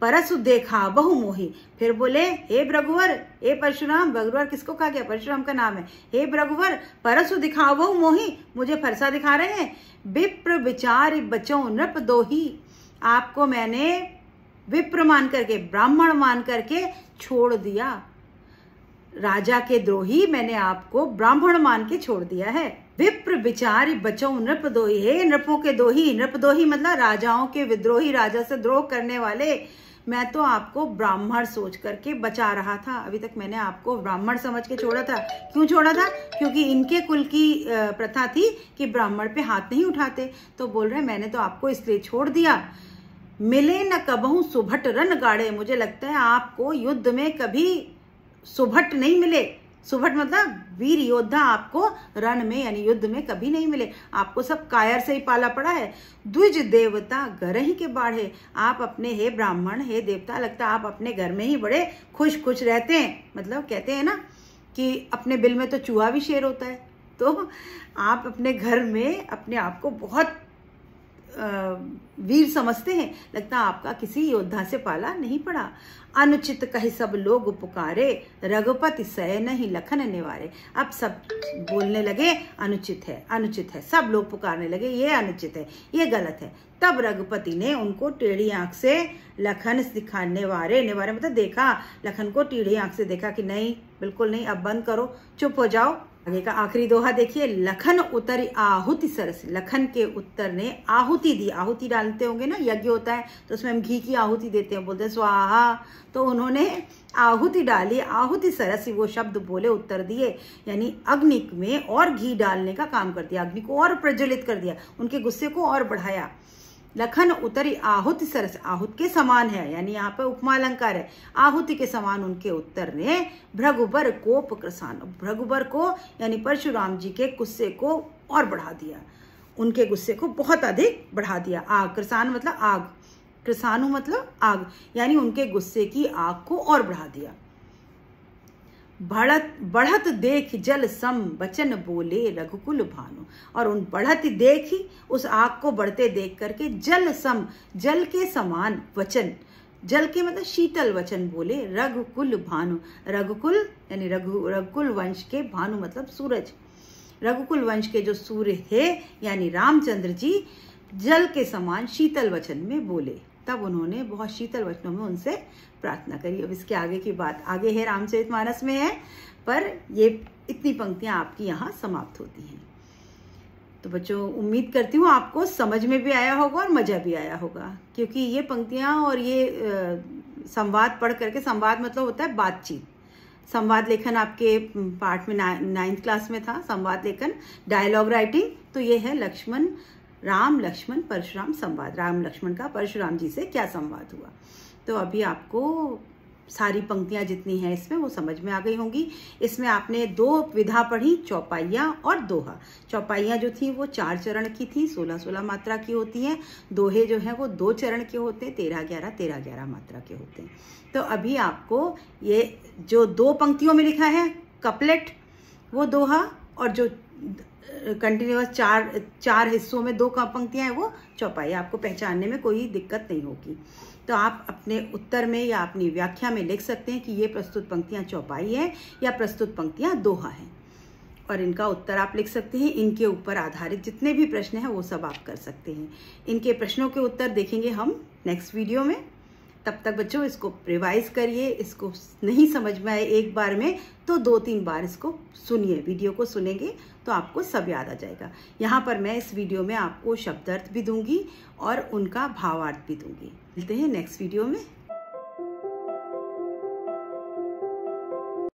परसु देखा बहुमोही फिर बोले हे भ्रघुवर हे परशुराम भ्रघुवर किसको कहा गया परशुराम का नाम है हे भ्रघुवर परसु दिखाओ बहुमोही मुझे फरसा दिखा रहे हैं विप्र विचार बचो नृप दोही आपको मैंने विप्र मान करके ब्राह्मण मान करके छोड़ दिया राजा के द्रोही मैंने आपको ब्राह्मण मान के छोड़ दिया है विप्र विचार बचो नृप दोही हे नृपों के दोही नृप दोही मतलब राजाओं के विद्रोही राजा से द्रोह करने वाले मैं तो आपको ब्राह्मण सोच करके बचा रहा था अभी तक मैंने आपको ब्राह्मण समझ के छोड़ा था क्यों छोड़ा था क्योंकि इनके कुल की प्रथा थी कि ब्राह्मण पे हाथ नहीं उठाते तो बोल रहे मैंने तो आपको इसलिए छोड़ दिया मिले न कबहू सुभट रन गाड़े मुझे लगता है आपको युद्ध में कभी सुभट नहीं मिले सुभट मतलब वीर योद्धा आपको रण में यानी युद्ध में कभी नहीं मिले आपको सब कायर से ही पाला पड़ा है द्विज देवता घर ही के बाढ़े आप अपने हे ब्राह्मण हे देवता लगता आप अपने घर में ही बड़े खुश खुश रहते हैं मतलब कहते हैं ना कि अपने बिल में तो चूहा भी शेर होता है तो आप अपने घर में अपने आप को बहुत वीर समझते हैं लगता आपका किसी योद्धा से पाला नहीं पड़ा अनुचित कही सब लोग पुकारे रघुपति सह नहीं लखन निवारे अब सब बोलने लगे अनुचित है अनुचित है सब लोग पुकारने लगे ये अनुचित है ये गलत है तब रघुपति ने उनको टेढ़ी आंख से लखन दिखाने वारे निवारे मतलब देखा लखन को टेढ़ी आंख से देखा कि नहीं बिल्कुल नहीं अब बंद करो चुप हो जाओ आगे का आखिरी दोहा देखिए लखन उतर आहुति सरस लखन के उत्तर ने आहुति दी आहुति डालते होंगे ना यज्ञ होता है तो उसमें हम घी की आहुति देते हैं बोलते हैं स्वाहा तो उन्होंने आहुति डाली आहुति सरस वो शब्द बोले उत्तर दिए यानी अग्नि में और घी डालने का काम कर दिया अग्नि को और प्रज्वलित कर दिया उनके गुस्से को और बढ़ाया लखन उतरी आहुत सरस आहुत के समान है यानी यहाँ पे उपमा अलंकार है आहुति के समान उनके उत्तर ने भ्रगुबर को कृसान भ्रगुबर को यानी परशुराम जी के गुस्से को और बढ़ा दिया उनके गुस्से को बहुत अधिक बढ़ा दिया आग कृषान मतलब आग कृसानु मतलब आग यानी उनके गुस्से की आग को और बढ़ा दिया बढ़त बढ़त देख जल सम बचन बोले रघुकुल भानु और उन बढ़त देख ही उस आग को बढ़ते देख करके जल सम जल के समान वचन जल के मतलब शीतल वचन बोले रघुकुल भानु रघुकुल यानी रघु रघुकुल वंश के भानु मतलब सूरज रघुकुल वंश के जो सूर्य है यानी रामचंद्र जी जल के समान शीतल वचन में बोले तब उन्होंने बहुत शीतल वचनों में उनसे प्रार्थना करी अब इसके आगे की बात आगे है रामचरित मानस में है पर ये इतनी पंक्तियां आपकी यहाँ समाप्त होती हैं तो बच्चों उम्मीद करती हूँ आपको समझ में भी आया होगा और मज़ा भी आया होगा क्योंकि ये पंक्तियाँ और ये संवाद पढ़ करके संवाद मतलब होता है बातचीत संवाद लेखन आपके पार्ट में ना, नाइन्थ क्लास में था संवाद लेखन डायलॉग राइटिंग तो ये है लक्ष्मण राम लक्ष्मण परशुराम संवाद राम लक्ष्मण का परशुराम जी से क्या संवाद हुआ तो अभी आपको सारी पंक्तियां जितनी हैं इसमें वो समझ में आ गई होंगी इसमें आपने दो विधा पढ़ी चौपाइयाँ और दोहा चौपाइयाँ जो थी वो चार चरण की थी सोलह सोलह मात्रा की होती हैं दोहे जो हैं वो दो चरण के होते हैं तेरह ग्यारह तेरह ग्यारह मात्रा के होते हैं तो अभी आपको ये जो दो पंक्तियों में लिखा है कपलेट वो दोहा और जो कंटिन्यूस चार चार हिस्सों में दो पंक्तियाँ हैं वो चौपाई आपको पहचानने में कोई दिक्कत नहीं होगी तो आप अपने उत्तर में या अपनी व्याख्या में लिख सकते हैं कि ये प्रस्तुत पंक्तियाँ चौपाई है या प्रस्तुत पंक्तियाँ दोहा हैं और इनका उत्तर आप लिख सकते हैं इनके ऊपर आधारित जितने भी प्रश्न हैं वो सब आप कर सकते हैं इनके प्रश्नों के उत्तर देखेंगे हम नेक्स्ट वीडियो में तब तक बच्चों इसको रिवाइज करिए इसको नहीं समझ में आए एक बार में तो दो तीन बार इसको सुनिए वीडियो को सुनेंगे तो आपको सब याद आ जाएगा यहाँ पर मैं इस वीडियो में आपको शब्दार्थ भी दूंगी और उनका भावार्थ भी दूंगी मिलते हैं नेक्स्ट वीडियो में